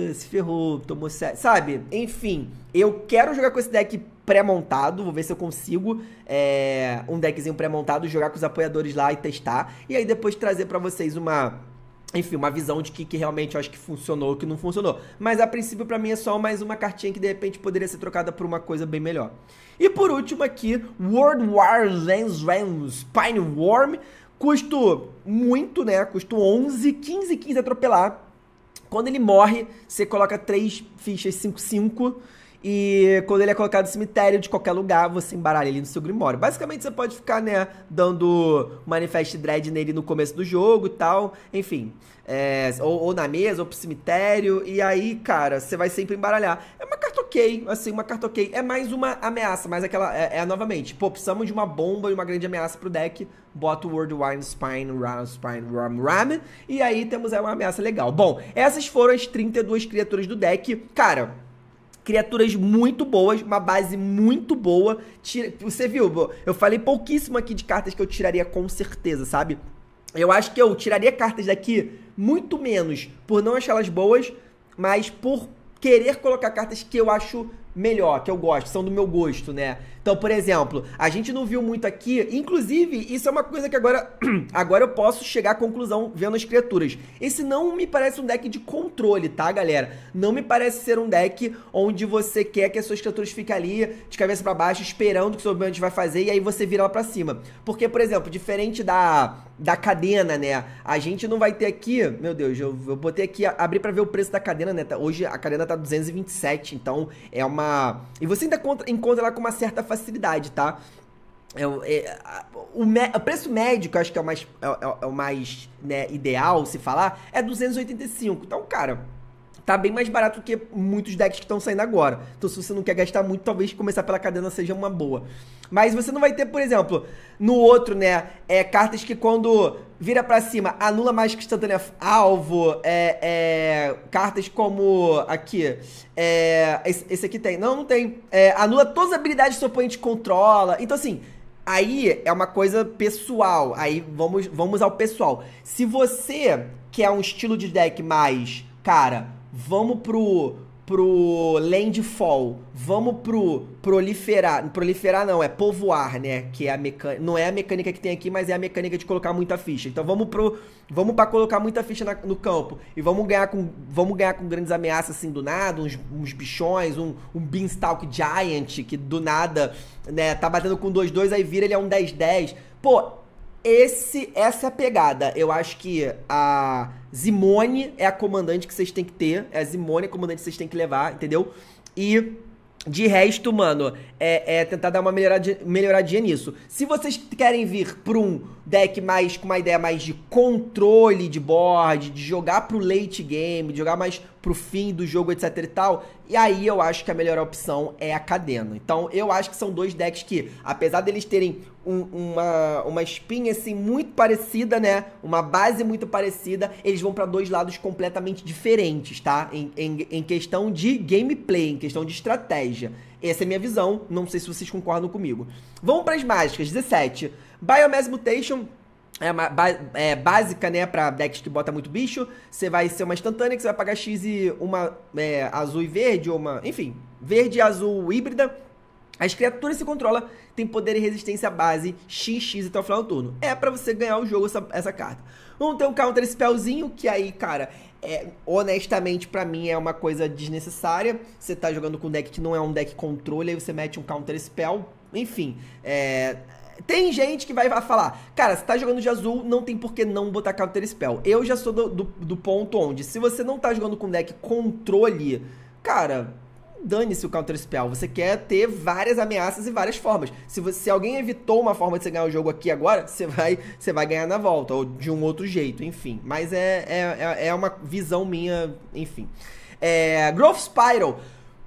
Ah, se ferrou, tomou 7. Sabe? Enfim, eu quero jogar com esse deck pré-montado, vou ver se eu consigo é, um deckzinho pré-montado, jogar com os apoiadores lá e testar. E aí depois trazer para vocês uma enfim, uma visão de que, que realmente eu acho que funcionou que não funcionou. Mas a princípio, para mim, é só mais uma cartinha que de repente poderia ser trocada por uma coisa bem melhor. E por último aqui, World War Lens Rams Pine Worm. Custo muito, né? Custo 11, 15, 15 atropelar. Quando ele morre, você coloca 3 fichas 5, 5 e quando ele é colocado no cemitério de qualquer lugar, você embaralha ele no seu grimório. Basicamente, você pode ficar, né, dando Manifest Dread nele no começo do jogo e tal. Enfim. É, ou, ou, na mesa, ou pro cemitério. E aí, cara, você vai sempre embaralhar. É uma carta ok, assim, uma carta ok. É mais uma ameaça, mas aquela. É, é novamente. Pô, precisamos de uma bomba e uma grande ameaça pro deck. Bota o World Wine Spine, Ram, Spine, Ram, Ram. E aí temos aí uma ameaça legal. Bom, essas foram as 32 criaturas do deck. Cara criaturas muito boas, uma base muito boa. Tira... Você viu, eu falei pouquíssimo aqui de cartas que eu tiraria com certeza, sabe? Eu acho que eu tiraria cartas daqui muito menos por não achar elas boas, mas por querer colocar cartas que eu acho melhor, que eu gosto, são do meu gosto, né? Então, por exemplo, a gente não viu muito aqui, inclusive, isso é uma coisa que agora, agora eu posso chegar à conclusão vendo as criaturas. Esse não me parece um deck de controle, tá, galera? Não me parece ser um deck onde você quer que as suas criaturas fiquem ali de cabeça para baixo esperando o que o seu oponente vai fazer e aí você vira lá para cima. Porque, por exemplo, diferente da da cadena, né? A gente não vai ter aqui, meu Deus, eu, eu botei aqui, abri para ver o preço da cadena, né? Tá, hoje a cadena tá 227, então é uma. E você ainda encontra, encontra ela com uma certa facilidade, tá? É, o, é, me, o, preço médio, que eu acho que é o mais, é, é, é o mais né, ideal se falar, é 285. Então, cara, tá bem mais barato do que muitos decks que estão saindo agora. Então, se você não quer gastar muito, talvez começar pela cadena seja uma boa. Mas você não vai ter, por exemplo, no outro, né? É, cartas que quando vira para cima, anula mágica instantânea alvo. É, é, cartas como. Aqui. É, esse, esse, aqui tem. Não, não tem. É, anula todas as habilidades que seu oponente controla. Então, assim. Aí é uma coisa pessoal. Aí vamos, vamos ao pessoal. Se você quer um estilo de deck mais, cara, vamos pro pro landfall, vamos pro proliferar, proliferar não, é povoar, né, que é a mecânica, não é a mecânica que tem aqui, mas é a mecânica de colocar muita ficha. Então vamos pro, vamos para colocar muita ficha na, no campo e vamos ganhar com, vamos ganhar com grandes ameaças assim do nada, uns, uns bichões, um, um Beanstalk Giant que do nada, né, tá batendo com 2 2 aí vira ele é um 10 10. Pô, esse, essa é a pegada. Eu acho que a Zimone é a comandante que vocês têm que ter. É a Zimone é a comandante que vocês têm que levar, entendeu? E de resto, mano, é, é tentar dar uma melhoradinha, melhoradinha nisso. Se vocês querem vir pra um deck mais com uma ideia mais de controle de board, de jogar pro late game, de jogar mais pro fim do jogo, etc e tal. E aí eu acho que a melhor opção é a Cadena. Então eu acho que são dois decks que, apesar deles terem um, uma, uma espinha assim muito parecida, né? Uma base muito parecida, eles vão para dois lados completamente diferentes, tá? Em, em, em questão de gameplay, em questão de estratégia. Essa é a minha visão, não sei se vocês concordam comigo. Vamos para as mágicas. 17. Biomass Mutation é, uma, é, básica, né, pra decks que bota muito bicho. Você vai ser uma instantânea que você vai pagar X e uma é, azul e verde, ou uma. Enfim, verde e azul híbrida. As criaturas se controla, tem poder e resistência base XX até o final do turno. É para você ganhar o jogo essa, essa carta. Vamos ter um counter spellzinho, que aí, cara, é, honestamente para mim é uma coisa desnecessária. Você tá jogando com um deck que não é um deck controle, aí você mete um counter spell. Enfim, é, tem gente que vai falar, cara, se tá jogando de azul, não tem por que não botar Counter Spell. Eu já sou do, do, do ponto onde, se você não tá jogando com deck controle, cara, dane-se o Counter Spell. Você quer ter várias ameaças e várias formas. Se, você, se alguém evitou uma forma de você ganhar o jogo aqui agora, você vai, você vai ganhar na volta, ou de um outro jeito, enfim. Mas é, é, é, é uma visão minha, enfim. É, Growth Spiral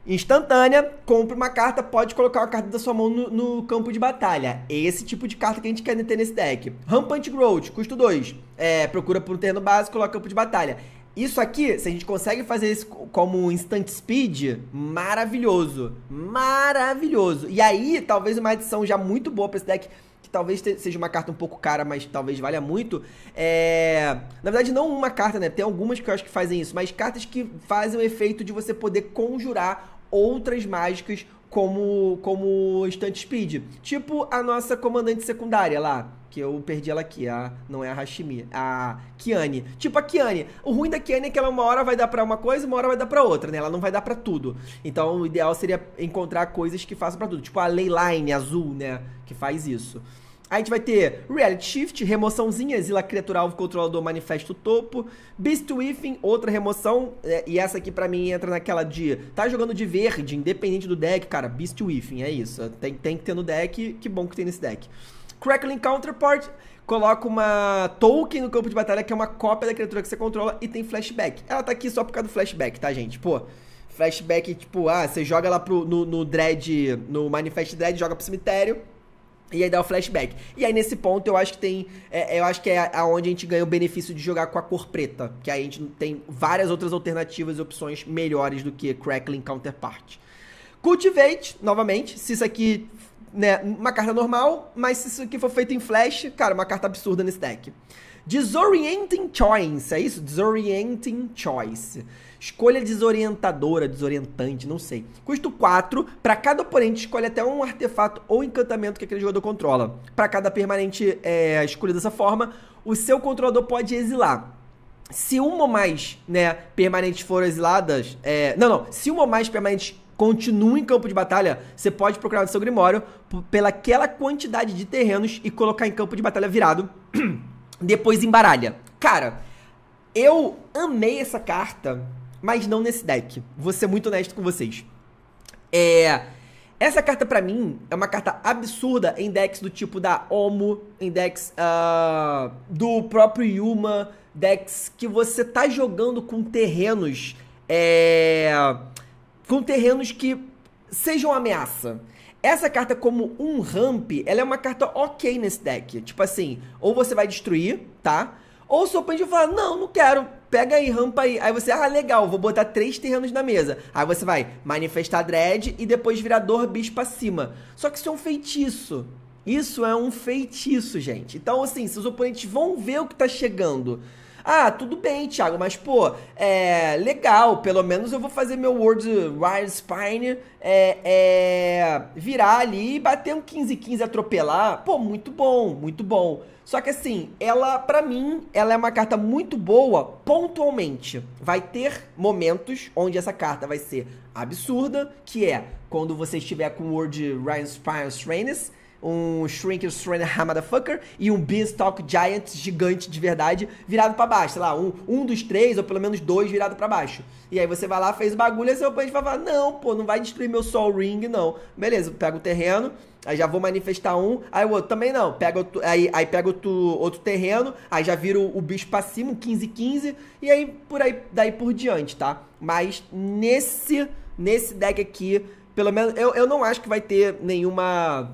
instantânea, compra uma carta, pode colocar a carta da sua mão no, no, campo de batalha. Esse tipo de carta que a gente quer ter nesse deck. Rampant Growth, custo 2. É, procura por um terreno básico, coloca campo de batalha. Isso aqui, se a gente consegue fazer isso como instant speed, maravilhoso. Maravilhoso. E aí, talvez uma adição já muito boa para esse deck que talvez seja uma carta um pouco cara, mas talvez valha muito. É... Na verdade, não uma carta, né? Tem algumas que eu acho que fazem isso, mas cartas que fazem o efeito de você poder conjurar outras mágicas como, como Stunt Speed. Tipo a nossa comandante secundária lá que eu perdi ela aqui, a, não é a Hashimi, a Kiane. Tipo a Kiane, o ruim da Kiane é que ela uma hora vai dar para uma coisa, uma hora vai dar para outra, né? Ela não vai dar para tudo. Então o ideal seria encontrar coisas que façam para tudo, tipo a Leyline azul, né, que faz isso. A gente vai ter Reality Shift, remoçãozinha, exila criatura-alvo controlador manifesto topo. Beast Whiffing, outra remoção. É, e essa aqui para mim entra naquela de. Tá jogando de verde, independente do deck, cara. Beast Whiffing, é isso. Tem, tem que ter no deck, que bom que tem nesse deck. Crackling Counterpart coloca uma token no campo de batalha, que é uma cópia da criatura que você controla e tem flashback. Ela tá aqui só por causa do flashback, tá, gente? Pô, flashback, tipo, ah, você joga ela pro, no, no Dread, no Manifest Dread, joga pro cemitério. E aí dá o flashback. E aí nesse ponto eu acho que tem. É, eu acho que é aonde a gente ganha o benefício de jogar com a cor preta. Que aí a gente tem várias outras alternativas e opções melhores do que Crackling Counterpart. Cultivate, novamente, se isso aqui né, uma carta normal, mas se isso aqui for feito em flash, cara, uma carta absurda nesse deck. Disorienting Choice, é isso? Disorienting Choice. Escolha desorientadora, desorientante, não sei. Custo 4, para cada oponente escolhe até um artefato ou encantamento que aquele jogador controla. Para cada permanente é, escolha dessa forma, o seu controlador pode exilar. Se uma ou mais né, permanentes foram exiladas... É, não, não. Se uma ou mais permanentes continua em campo de batalha, você pode procurar no seu Grimório pela aquela quantidade de terrenos e colocar em campo de batalha virado, depois embaralha. Cara, eu amei essa carta, mas não nesse deck. Vou ser muito honesto com vocês. É... Essa carta para mim é uma carta absurda em decks do tipo da Omo, em decks uh, do próprio Yuma, decks que você tá jogando com terrenos é, com terrenos que sejam ameaça. Essa carta, como um ramp, ela é uma carta ok nesse deck. Tipo assim, ou você vai destruir, tá? Ou o seu oponente vai falar, não, não quero, pega aí, rampa aí. Aí você, ah, legal, vou botar três terrenos na mesa. Aí você vai manifestar dread e depois dor bis pra cima. Só que isso é um feitiço. Isso é um feitiço, gente. Então, assim, seus oponentes vão ver o que tá chegando. Ah, tudo bem, Thiago, mas pô, é legal, pelo menos eu vou fazer meu World Wire Spine é, é, virar ali e bater um 15-15, atropelar. Pô, muito bom, muito bom. Só que assim, ela, para mim, ela é uma carta muito boa pontualmente. Vai ter momentos onde essa carta vai ser absurda, que é quando você estiver com o World Ryan Spires Trainers, um Shrink and Surrender Motherfucker e um Beanstalk Giant gigante de verdade virado para baixo, sei lá, um, um dos três ou pelo menos dois virado para baixo. E aí você vai lá, fez o bagulho, e seu oponente vai falar, não, pô, não vai destruir meu Soul Ring, não. Beleza, pega o terreno, aí já vou manifestar um, aí o outro também não, pega outro, aí, aí pega outro, outro terreno, aí já vira o, o bicho pra cima, um 15-15, e aí por aí, daí por diante, tá? Mas nesse, nesse deck aqui, pelo menos, eu, eu não acho que vai ter nenhuma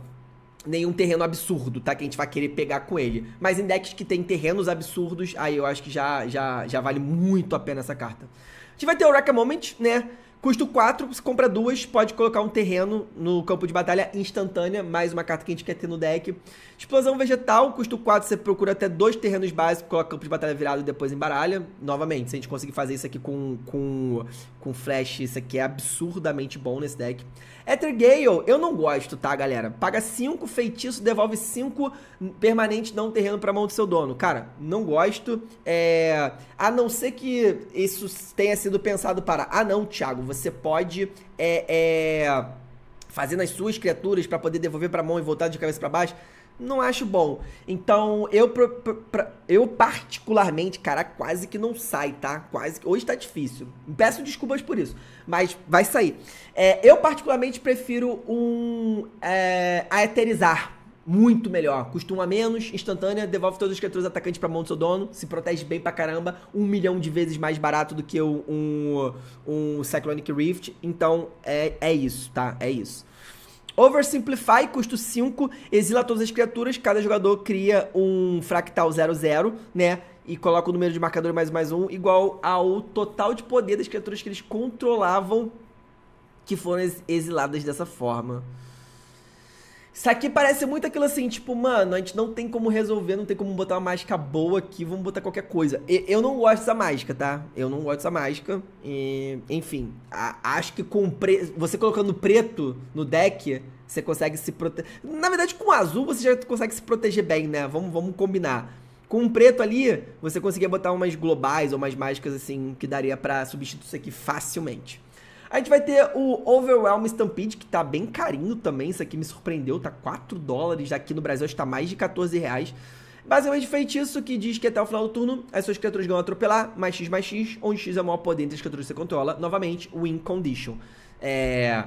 nenhum terreno absurdo, tá? Que a gente vai querer pegar com ele. Mas em decks que tem terrenos absurdos, aí eu acho que já, já, já vale muito a pena essa carta. A gente vai ter o Wreck Moment, né? Custo 4, você compra duas, pode colocar um terreno no campo de batalha instantânea, mais uma carta que a gente quer ter no deck. Explosão vegetal, custo 4, você procura até dois terrenos básicos, coloca campo de batalha virado e depois embaralha. Novamente, se a gente conseguir fazer isso aqui com, com, com flash, isso aqui é absurdamente bom nesse deck. Ether Gale, eu não gosto, tá, galera? Paga 5 feitiço, devolve 5 permanente, dá um terreno pra mão do seu dono. Cara, não gosto. É... A não ser que isso tenha sido pensado para. Ah, não, Thiago, você pode. É, é... Fazendo as suas criaturas para poder devolver para mão e voltar de cabeça para baixo não acho bom. Então, eu, pra, pra, eu particularmente, cara, quase que não sai, tá? Quase que. Hoje tá difícil. Peço desculpas por isso, mas vai sair. É, eu, particularmente, prefiro um. É, a eterizar. Muito melhor. Costuma menos, instantânea, devolve todas as criaturas atacantes pra mão do seu dono, se protege bem pra caramba, um milhão de vezes mais barato do que um, um, um Cyclonic Rift. Então, é, é isso, tá? É isso. Oversimplify, custo 5, exila todas as criaturas, cada jogador cria um fractal 00, né? E coloca o número de marcador mais mais um, igual ao total de poder das criaturas que eles controlavam que foram exiladas dessa forma. Isso aqui parece muito aquilo assim, tipo, mano, a gente não tem como resolver, não tem como botar uma mágica boa aqui, vamos botar qualquer coisa. E, eu não gosto dessa mágica, tá? Eu não gosto dessa mágica. E, enfim, a, acho que com pre... você colocando preto no deck, você consegue se proteger. Na verdade, com azul você já consegue se proteger bem, né? Vamos, vamos combinar. Com um preto ali, você conseguia botar umas globais ou umas mágicas assim que daria para substituir isso aqui facilmente. A gente vai ter o Overwhelm Stampede, que tá bem carinho também. Isso aqui me surpreendeu, tá 4 dólares. Aqui no Brasil está mais de 14 reais. Basicamente, feitiço que diz que até o final do turno as suas criaturas vão atropelar, mais X mais X, onde X é o maior poder entre as criaturas que você controla. Novamente, win condition. É.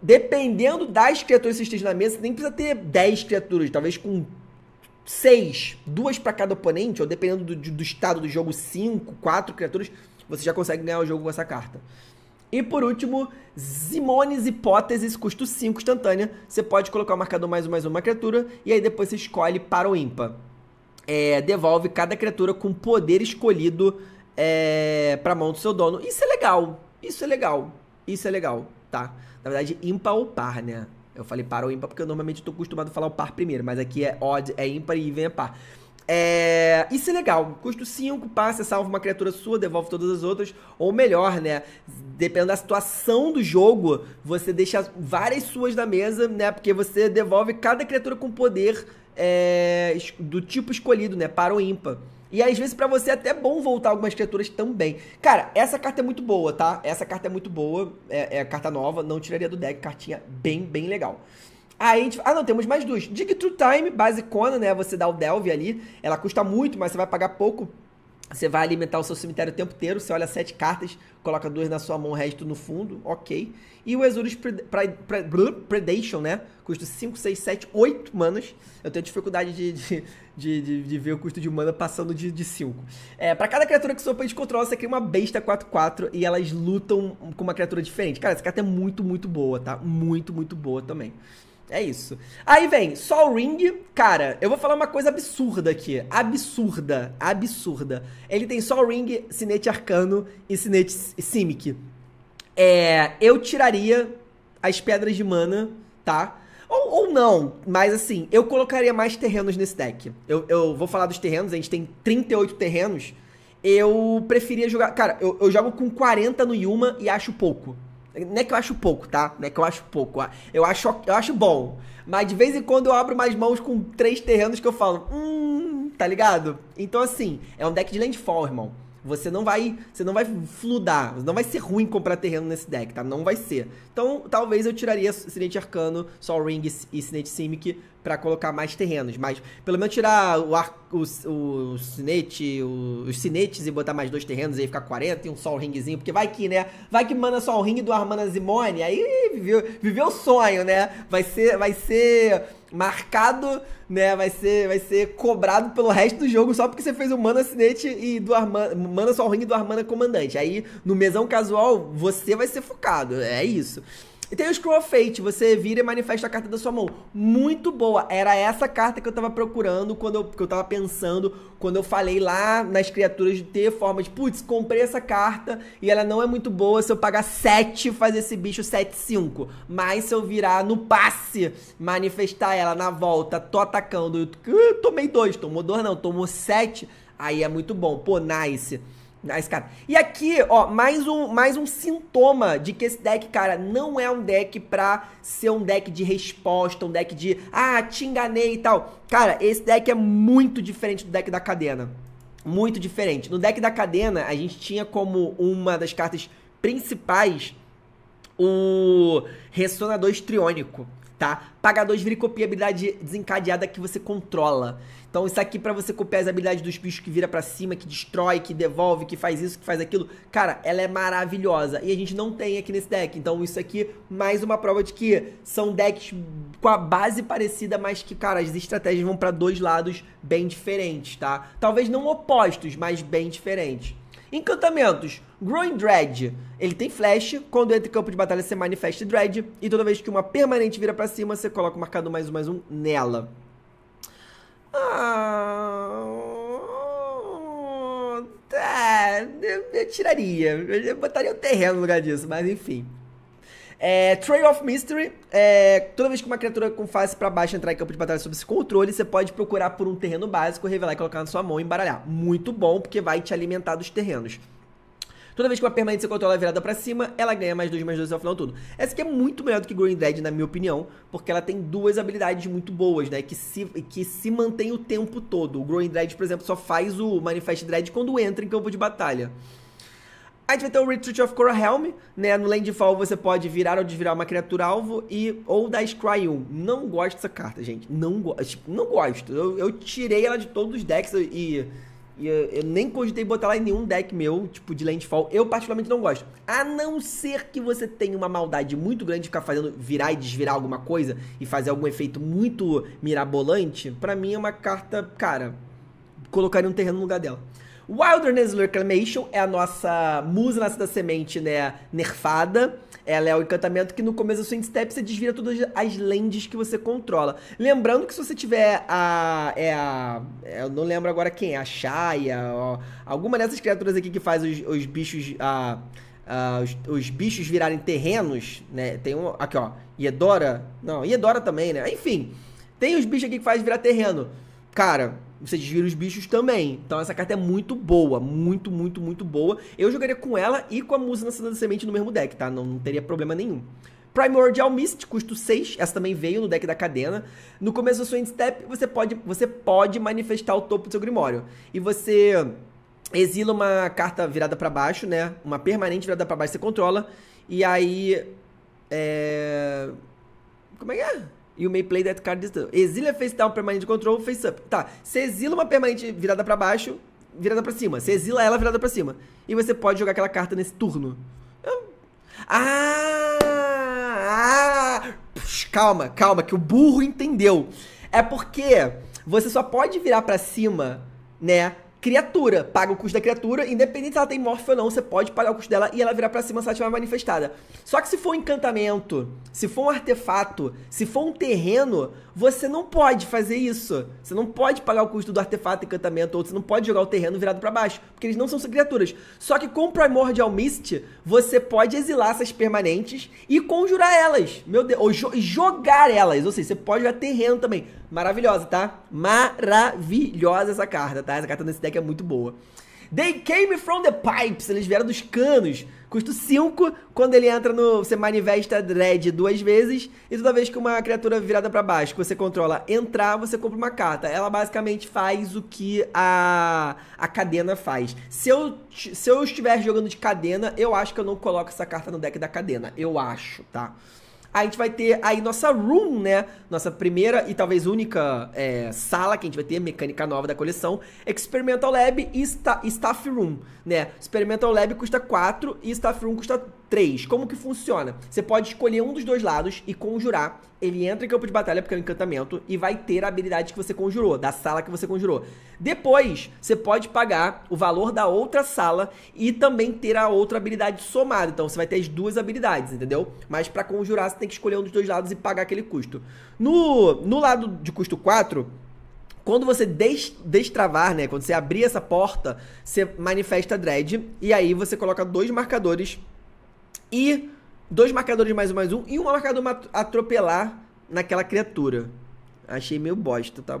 Dependendo das criaturas que esteja na mesa, você nem precisa ter 10 criaturas, talvez com 6, duas para cada oponente, ou dependendo do, do estado do jogo, 5, 4 criaturas, você já consegue ganhar o jogo com essa carta. E por último, Zimones Hipóteses, custo 5 instantânea. Você pode colocar o marcador mais um, mais uma criatura e aí depois você escolhe para o ímpar. É, devolve cada criatura com poder escolhido é, para a mão do seu dono. Isso é legal, isso é legal, isso é legal, tá? Na verdade, ímpar ou par, né? Eu falei par ou ímpar porque eu normalmente estou acostumado a falar o par primeiro, mas aqui é odd, é ímpar e even é par. É... Isso é legal. Custo 5, passa, salva uma criatura sua, devolve todas as outras. Ou melhor, né? Dependendo da situação do jogo, você deixa várias suas na mesa, né? Porque você devolve cada criatura com poder é... do tipo escolhido, né? Para o ímpar. E às vezes para você é até bom voltar algumas criaturas também. Cara, essa carta é muito boa, tá? Essa carta é muito boa, é, é carta nova, não tiraria do deck, cartinha bem, bem legal. Aí a gente. Ah, não, temos mais duas. Dig True Time, basicona, né? Você dá o Delve ali. Ela custa muito, mas você vai pagar pouco. Você vai alimentar o seu cemitério o tempo inteiro. Você olha sete cartas, coloca duas na sua mão, o resto no fundo. Ok. E o Exurus Predation, né? Custa 5, 6, 7, 8 manas. Eu tenho dificuldade de, de, de, de, ver o custo de mana passando de, de 5. É, para cada criatura que seu oponente controla, você cria uma besta 4-4 e elas lutam com uma criatura diferente. Cara, essa carta é muito, muito boa, tá? Muito, muito boa também. É isso. Aí vem Sol Ring. Cara, eu vou falar uma coisa absurda aqui. Absurda. Absurda. Ele tem Sol Ring, Sinete Arcano e Sinete Simic. É, eu tiraria as pedras de mana, tá? Ou, ou, não, mas assim, eu colocaria mais terrenos nesse deck. Eu, eu vou falar dos terrenos, a gente tem 38 terrenos. Eu preferia jogar. Cara, eu, eu jogo com 40 no Yuma e acho pouco. Não é que eu acho pouco, tá? Não é que eu acho pouco. Eu acho, eu acho bom. Mas de vez em quando eu abro mais mãos com três terrenos que eu falo, hum, tá ligado? Então assim, é um deck de landfall, irmão. Você não vai, você não vai fludar, não vai ser ruim comprar terreno nesse deck, tá? Não vai ser. Então, talvez eu tiraria Sinete Arcano, Sol Ring e Sinete Simic para colocar mais terrenos, mas pelo menos tirar o ar, o, o Sinete, o, os Sinetes e botar mais dois terrenos aí ficar 40 e um Sol Ringzinho, porque vai que, né? Vai que mana Sol Ring do Armana Zimone, aí viveu, viveu o sonho, né? Vai ser vai ser marcado, né? Vai ser, vai ser cobrado pelo resto do jogo só porque você fez o Mana Acidente e do Armana, Mana Sol Ring e do Armana Comandante. Aí no mesão casual você vai ser focado, é isso. E tem o Scroll of Fate, você vira e manifesta a carta da sua mão. Muito boa. Era essa carta que eu tava procurando quando eu, que eu tava pensando quando eu falei lá nas criaturas de ter forma de, putz, comprei essa carta e ela não é muito boa se eu pagar 7 fazer esse bicho 7 5, mas se eu virar no passe, manifestar ela na volta, tô atacando, eu, ah, tomei dois, tomou 2 não, tomou 7, aí é muito bom. Pô, nice. Nice, escada. E aqui, ó, mais um, mais um sintoma de que esse deck, cara, não é um deck pra ser um deck de resposta, um deck de, ah, te enganei e tal. Cara, esse deck é muito diferente do deck da cadena. Muito diferente. No deck da cadena, a gente tinha como uma das cartas principais o Ressonador Estriônico tá? pagador vira copia a habilidade desencadeada que você controla. Então isso aqui para você copiar as habilidades dos bichos que vira para cima, que destrói, que devolve, que faz isso, que faz aquilo. Cara, ela é maravilhosa e a gente não tem aqui nesse deck. Então isso aqui mais uma prova de que são decks com a base parecida, mas que, cara, as estratégias vão para dois lados bem diferentes, tá? Talvez não opostos, mas bem diferentes. Encantamentos. Growing Dread, ele tem flash, quando entra em campo de batalha você manifesta Dread, e toda vez que uma permanente vira para cima, você coloca o marcador mais um, mais um nela. Ah, tá, é, eu, eu tiraria, eu botaria o um terreno no lugar disso, mas enfim. É, Trail of Mystery, é, toda vez que uma criatura com face para baixo entrar em campo de batalha sob esse controle, você pode procurar por um terreno básico, revelar e colocar na sua mão e embaralhar. Muito bom, porque vai te alimentar dos terrenos. Toda vez que uma permanência controla é virada para cima, ela ganha mais 2, mais 2 ao final tudo. Essa aqui é muito melhor do que Green Dead, na minha opinião, porque ela tem duas habilidades muito boas, né? Que se, que se mantém o tempo todo. O Growing Dread, por exemplo, só faz o Manifest Dread quando entra em campo de batalha. A gente vai ter o Retreat of Cora Helm, né? No Landfall você pode virar ou desvirar uma criatura alvo e ou dar Scry 1. Não gosto dessa carta, gente. Não gosto. Tipo, não gosto. Eu, eu, tirei ela de todos os decks e e eu, eu, nem cogitei botar ela em nenhum deck meu, tipo, de landfall. Eu particularmente não gosto. A não ser que você tenha uma maldade muito grande de ficar fazendo virar e desvirar alguma coisa e fazer algum efeito muito mirabolante. para mim é uma carta, cara, colocaria um terreno no lugar dela. Wilderness Reclamation é a nossa musa nascida semente, né, nerfada. Ela é o encantamento que no começo do seu Step você desvira todas as lands que você controla. Lembrando que se você tiver a. É a. É, eu não lembro agora quem, a Shaya, alguma dessas criaturas aqui que faz os, os bichos. A, os, os, bichos virarem terrenos, né? Tem um. Aqui, ó. Iedora. Não, Iedora também, né? Enfim. Tem os bichos aqui que faz virar terreno. Cara, você desvira os bichos também. Então essa carta é muito boa. Muito, muito, muito boa. Eu jogaria com ela e com a Musa Lançadora de Semente no mesmo deck, tá? Não, não teria problema nenhum. Primordial Mist, custo 6. Essa também veio no deck da cadena. No começo do seu Step, você pode, você pode manifestar o topo do seu Grimório. E você exila uma carta virada para baixo, né? Uma permanente virada para baixo, você controla. E aí. É... Como é que é? E o may play that card this turn. Exila face down permanente control, face up. Tá, você exila uma permanente virada para baixo, virada para cima. Você exila ela virada para cima. E você pode jogar aquela carta nesse turno. Ah! ah Puxa, calma, calma, que o burro entendeu. É porque você só pode virar para cima, né? criatura, paga o custo da criatura, independente se ela tem morfe ou não, você pode pagar o custo dela e ela virar para cima se ela estiver manifestada. Só que se for um encantamento, se for um artefato, se for um terreno, você não pode fazer isso. Você não pode pagar o custo do artefato encantamento, ou você não pode jogar o terreno virado para baixo, porque eles não são criaturas. Só que com o Primordial Mist, você pode exilar essas permanentes e conjurar elas. Meu Deus, ou jo jogar elas. Ou seja, você pode jogar terreno também. Maravilhosa, tá? Maravilhosa essa carta, tá? Essa carta nesse deck é muito boa. They came from the pipes. Eles vieram dos canos. Custo 5 quando ele entra no. Você manivesta dread duas vezes. E toda vez que uma criatura virada para baixo que você controla entrar, você compra uma carta. Ela basicamente faz o que a, a cadena faz. Se eu, se eu estiver jogando de cadena, eu acho que eu não coloco essa carta no deck da cadena. Eu acho, tá? a gente vai ter aí nossa room, né? Nossa primeira e talvez única é, sala que a gente vai ter, mecânica nova da coleção, Experimental Lab e Staff Room né? Experimental Lab custa 4 e Staff Room custa 3. Como que funciona? Você pode escolher um dos dois lados e conjurar. Ele entra em campo de batalha, porque é um encantamento, e vai ter a habilidade que você conjurou, da sala que você conjurou. Depois, você pode pagar o valor da outra sala e também ter a outra habilidade somada. Então, você vai ter as duas habilidades, entendeu? Mas para conjurar, você tem que escolher um dos dois lados e pagar aquele custo. No, no lado de custo 4, quando você destravar, né? Quando você abrir essa porta, você manifesta dread. E aí você coloca dois marcadores e dois marcadores mais um mais um e um marcador atropelar naquela criatura. Achei meio bosta, tá?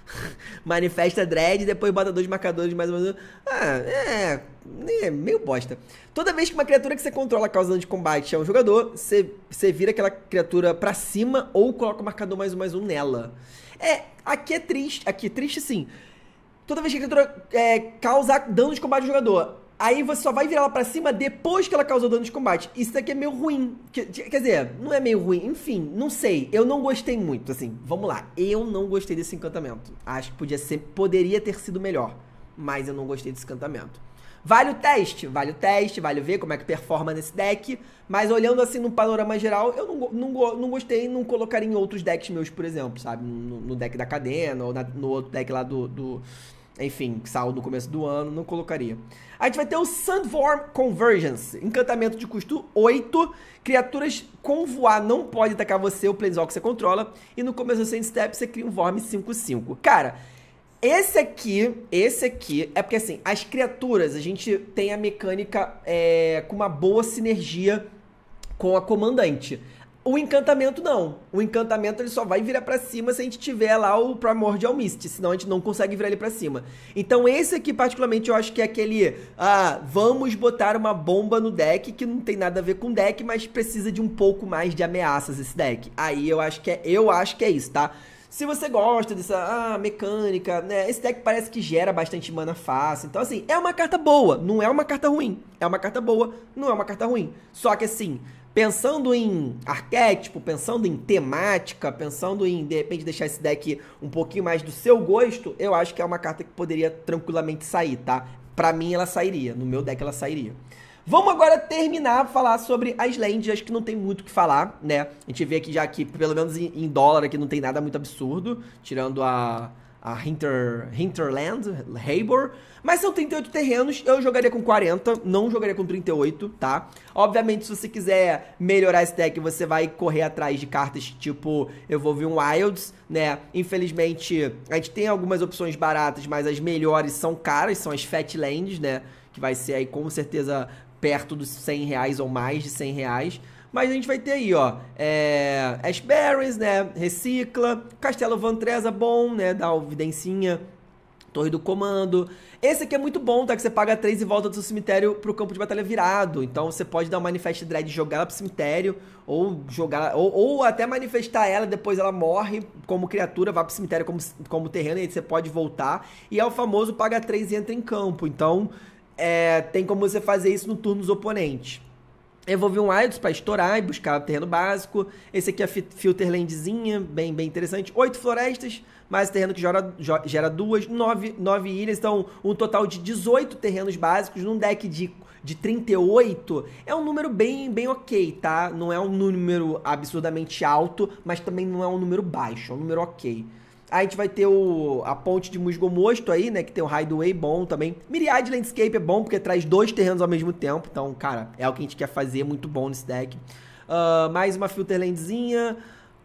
Manifesta dread, depois bota dois marcadores mais ou menos. Ah, é, é. meio bosta. Toda vez que uma criatura que você controla causando de combate é um jogador, você, você vira aquela criatura pra cima ou coloca o marcador mais um mais um nela. É, aqui é triste. Aqui é triste sim. Toda vez que a criatura é, causa dano de combate ao jogador, Aí você só vai virar ela pra cima depois que ela causou dano de combate. Isso daqui é meio ruim. Quer, quer dizer, não é meio ruim. Enfim, não sei. Eu não gostei muito, assim. Vamos lá. Eu não gostei desse encantamento. Acho que podia ser, poderia ter sido melhor. Mas eu não gostei desse encantamento. Vale o teste, vale o teste, vale ver como é que performa nesse deck. Mas olhando assim no panorama geral, eu não, não, não gostei não colocaria em outros decks meus, por exemplo, sabe? No, no deck da cadena ou na, no outro deck lá do, do enfim, que saiu no começo do ano, não colocaria. A gente vai ter o Sandworm Convergence, encantamento de custo 8, criaturas com voar não pode atacar você, o que você controla, e no começo do 100 step você cria um Worm 5-5. Cara, esse aqui, esse aqui, é porque assim, as criaturas, a gente tem a mecânica é, com uma boa sinergia com a comandante. O encantamento não. O encantamento ele só vai virar para cima se a gente tiver lá o Primordial Mist, senão a gente não consegue virar ele para cima. Então esse aqui particularmente eu acho que é aquele, ah, vamos botar uma bomba no deck que não tem nada a ver com deck, mas precisa de um pouco mais de ameaças esse deck. Aí eu acho que é, eu acho que é isso, tá? Se você gosta dessa ah, mecânica, né? Esse deck parece que gera bastante mana fácil. Então, assim, é uma carta boa, não é uma carta ruim. É uma carta boa, não é uma carta ruim. Só que, assim, pensando em arquétipo, pensando em temática, pensando em de repente deixar esse deck um pouquinho mais do seu gosto, eu acho que é uma carta que poderia tranquilamente sair, tá? Pra mim ela sairia, no meu deck ela sairia. Vamos agora terminar falar sobre as lands, acho que não tem muito o que falar, né? A gente vê aqui já que, pelo menos em, em dólar, aqui não tem nada muito absurdo, tirando a, a Hinter, Hinterland, Habor. Mas são 38 terrenos, eu jogaria com 40, não jogaria com 38, tá? Obviamente, se você quiser melhorar esse deck, você vai correr atrás de cartas tipo Evolve Wilds, né? Infelizmente, a gente tem algumas opções baratas, mas as melhores são caras, são as Fatlands, né? Que vai ser aí com certeza perto dos 100 reais ou mais de 100 reais. Mas a gente vai ter aí, ó, é, Ashberries, né, recicla, Castelo Vantreza, bom, né, dá Videncinha, Torre do Comando. Esse aqui é muito bom, tá? Que você paga 3 e volta do seu cemitério pro campo de batalha virado. Então você pode dar um Manifest Dread e jogar ela pro cemitério, ou jogar ou, ou, até manifestar ela, depois ela morre como criatura, vai pro cemitério como, como terreno, e aí você pode voltar. E é o famoso paga 3 e entra em campo. Então é, tem como você fazer isso no turno dos oponentes. Evolvi um IDOS para estourar e buscar terreno básico. Esse aqui é a Filterlandzinha, bem, bem interessante. Oito florestas, mais terreno que gera, gera duas, nove, nove ilhas. Então, um total de 18 terrenos básicos num deck de, de 38. É um número bem, bem ok, tá? Não é um número absurdamente alto, mas também não é um número baixo, é um número ok. A gente vai ter o, a ponte de musgo aí, né? Que tem o Hideaway bom também. Myriad Landscape é bom porque traz dois terrenos ao mesmo tempo. Então, cara, é o que a gente quer fazer, muito bom nesse deck. Uh, mais uma Filterlandzinha.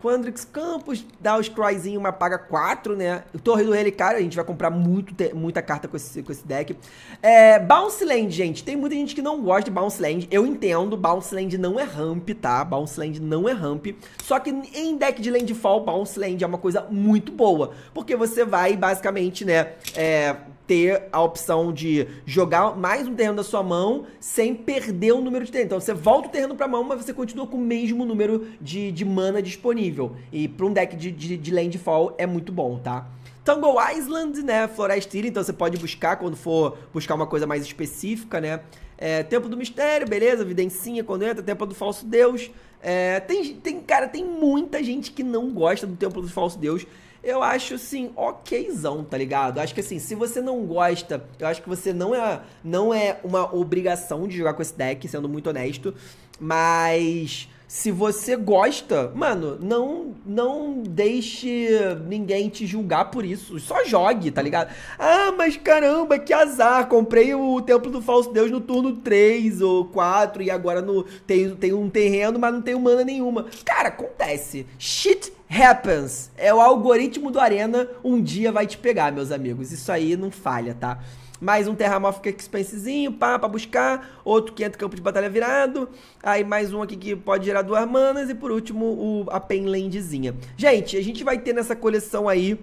Quandrix Campos dá os Cryzinho, uma paga 4, né? Torre do Relicário, é a gente vai comprar muito, muita carta com esse, com esse deck. É, Bounce Land, gente. Tem muita gente que não gosta de Bounce Land. Eu entendo, Bounce Land não é ramp, tá? Bounce Land não é ramp. Só que em deck de Landfall, Bounce Land é uma coisa muito boa. Porque você vai, basicamente, né? É, ter a opção de jogar mais um terreno da sua mão sem perder o número de terreno. Então você volta o terreno pra mão, mas você continua com o mesmo número de, de mana disponível. E pra um deck de, de, de landfall é muito bom, tá? Tango Island, né? Floresta Ilha, então você pode buscar quando for buscar uma coisa mais específica, né? É, Tempo do Mistério, beleza, Videncinha quando entra, Tempo do Falso Deus. É, tem, tem, cara, tem muita gente que não gosta do Templo do Falso Deus eu acho assim, okzão, tá ligado? Acho que assim, se você não gosta, eu acho que você não é, não é uma obrigação de jogar com esse deck, sendo muito honesto. Mas se você gosta, mano, não não deixe ninguém te julgar por isso. Só jogue, tá ligado? Ah, mas caramba, que azar. Comprei o Templo do Falso Deus no turno 3 ou 4 e agora no, tem, tem um terreno, mas não tem mana nenhuma. Cara, acontece. Shit happens. É o algoritmo do Arena, um dia vai te pegar, meus amigos. Isso aí não falha, tá? Mais um Terramorphic Expensezinho, pá, pra buscar. Outro 500 campo de batalha virado. Aí mais um aqui que pode gerar duas manas. E por último, o, a Penlandzinha. Gente, a gente vai ter nessa coleção aí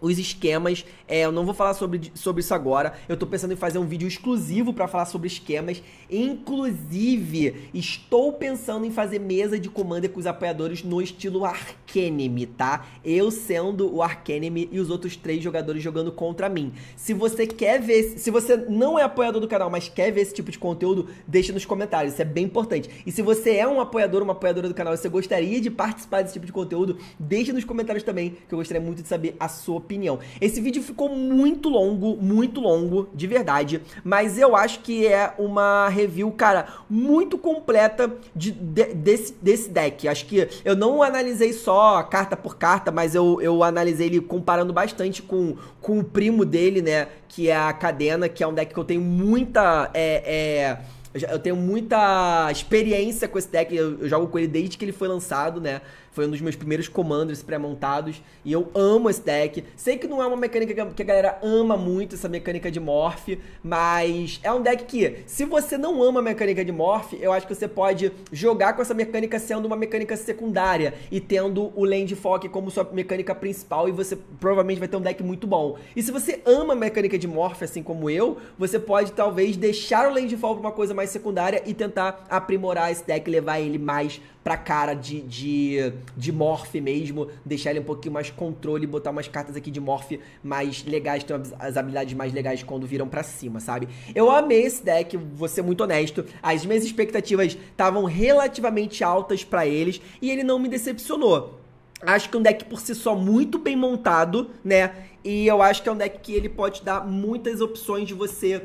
os esquemas. É, eu não vou falar sobre, sobre isso agora. Eu tô pensando em fazer um vídeo exclusivo para falar sobre esquemas. Inclusive, estou pensando em fazer mesa de comando com os apoiadores no estilo Arcanime, tá? Eu sendo o Arcanime e os outros três jogadores jogando contra mim. Se você quer ver, se você não é apoiador do canal, mas quer ver esse tipo de conteúdo, deixa nos comentários. Isso é bem importante. E se você é um apoiador, uma apoiadora do canal, e você gostaria de participar desse tipo de conteúdo, deixa nos comentários também, que eu gostaria muito de saber a sua opinião opinião. Esse vídeo ficou muito longo, muito longo, de verdade, mas eu acho que é uma review, cara, muito completa de, de, desse, desse deck. Acho que eu não analisei só carta por carta, mas eu, eu analisei ele comparando bastante com, com o primo dele, né, que é a Cadena, que é um deck que eu tenho muita... É, é, eu tenho muita experiência com esse deck, eu, eu jogo com ele desde que ele foi lançado, né? Foi um dos meus primeiros commanders pré-montados. E eu amo esse deck. Sei que não é uma mecânica que a galera ama muito, essa mecânica de Morph. Mas é um deck que, se você não ama a mecânica de Morph, eu acho que você pode jogar com essa mecânica sendo uma mecânica secundária. E tendo o Land Fog como sua mecânica principal. E você provavelmente vai ter um deck muito bom. E se você ama a mecânica de Morph, assim como eu, você pode talvez deixar o Landfall pra uma coisa mais secundária e tentar aprimorar esse deck e levar ele mais pra cara de, de, de Morph mesmo, deixar ele um pouquinho mais controle, botar umas cartas aqui de Morph mais legais, tem as habilidades mais legais quando viram pra cima, sabe? Eu amei esse deck, vou ser muito honesto, as minhas expectativas estavam relativamente altas para eles e ele não me decepcionou. Acho que é um deck por si só muito bem montado, né? E eu acho que é um deck que ele pode dar muitas opções de você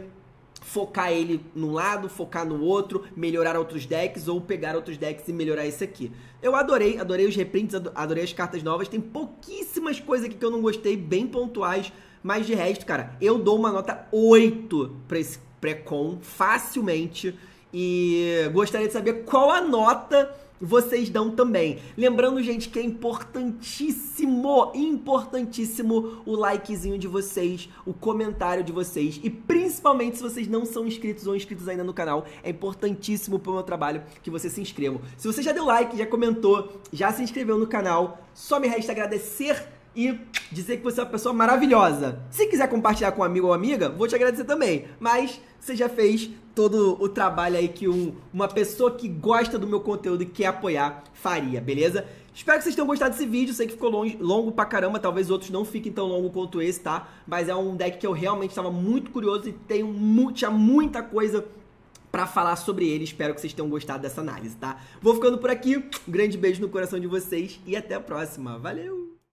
focar ele num lado, focar no outro, melhorar outros decks ou pegar outros decks e melhorar esse aqui. Eu adorei, adorei os reprints, adorei as cartas novas. Tem pouquíssimas coisas aqui que eu não gostei, bem pontuais, mas de resto, cara, eu dou uma nota 8 para esse pré-con facilmente e gostaria de saber qual a nota vocês dão também. Lembrando, gente, que é importantíssimo, importantíssimo o likezinho de vocês, o comentário de vocês e principalmente se vocês não são inscritos ou inscritos ainda no canal, é importantíssimo pro meu trabalho que você se inscreva. Se você já deu like, já comentou, já se inscreveu no canal, só me resta agradecer e dizer que você é uma pessoa maravilhosa. Se quiser compartilhar com um amigo ou amiga, vou te agradecer também. Mas você já fez todo o trabalho aí que um, uma pessoa que gosta do meu conteúdo e quer apoiar faria, beleza? Espero que vocês tenham gostado desse vídeo. Sei que ficou longe, longo pra caramba, talvez outros não fiquem tão longo quanto esse, tá? Mas é um deck que eu realmente estava muito curioso e tenho mu tinha muita coisa para falar sobre ele. Espero que vocês tenham gostado dessa análise, tá? Vou ficando por aqui. Um grande beijo no coração de vocês e até a próxima. Valeu!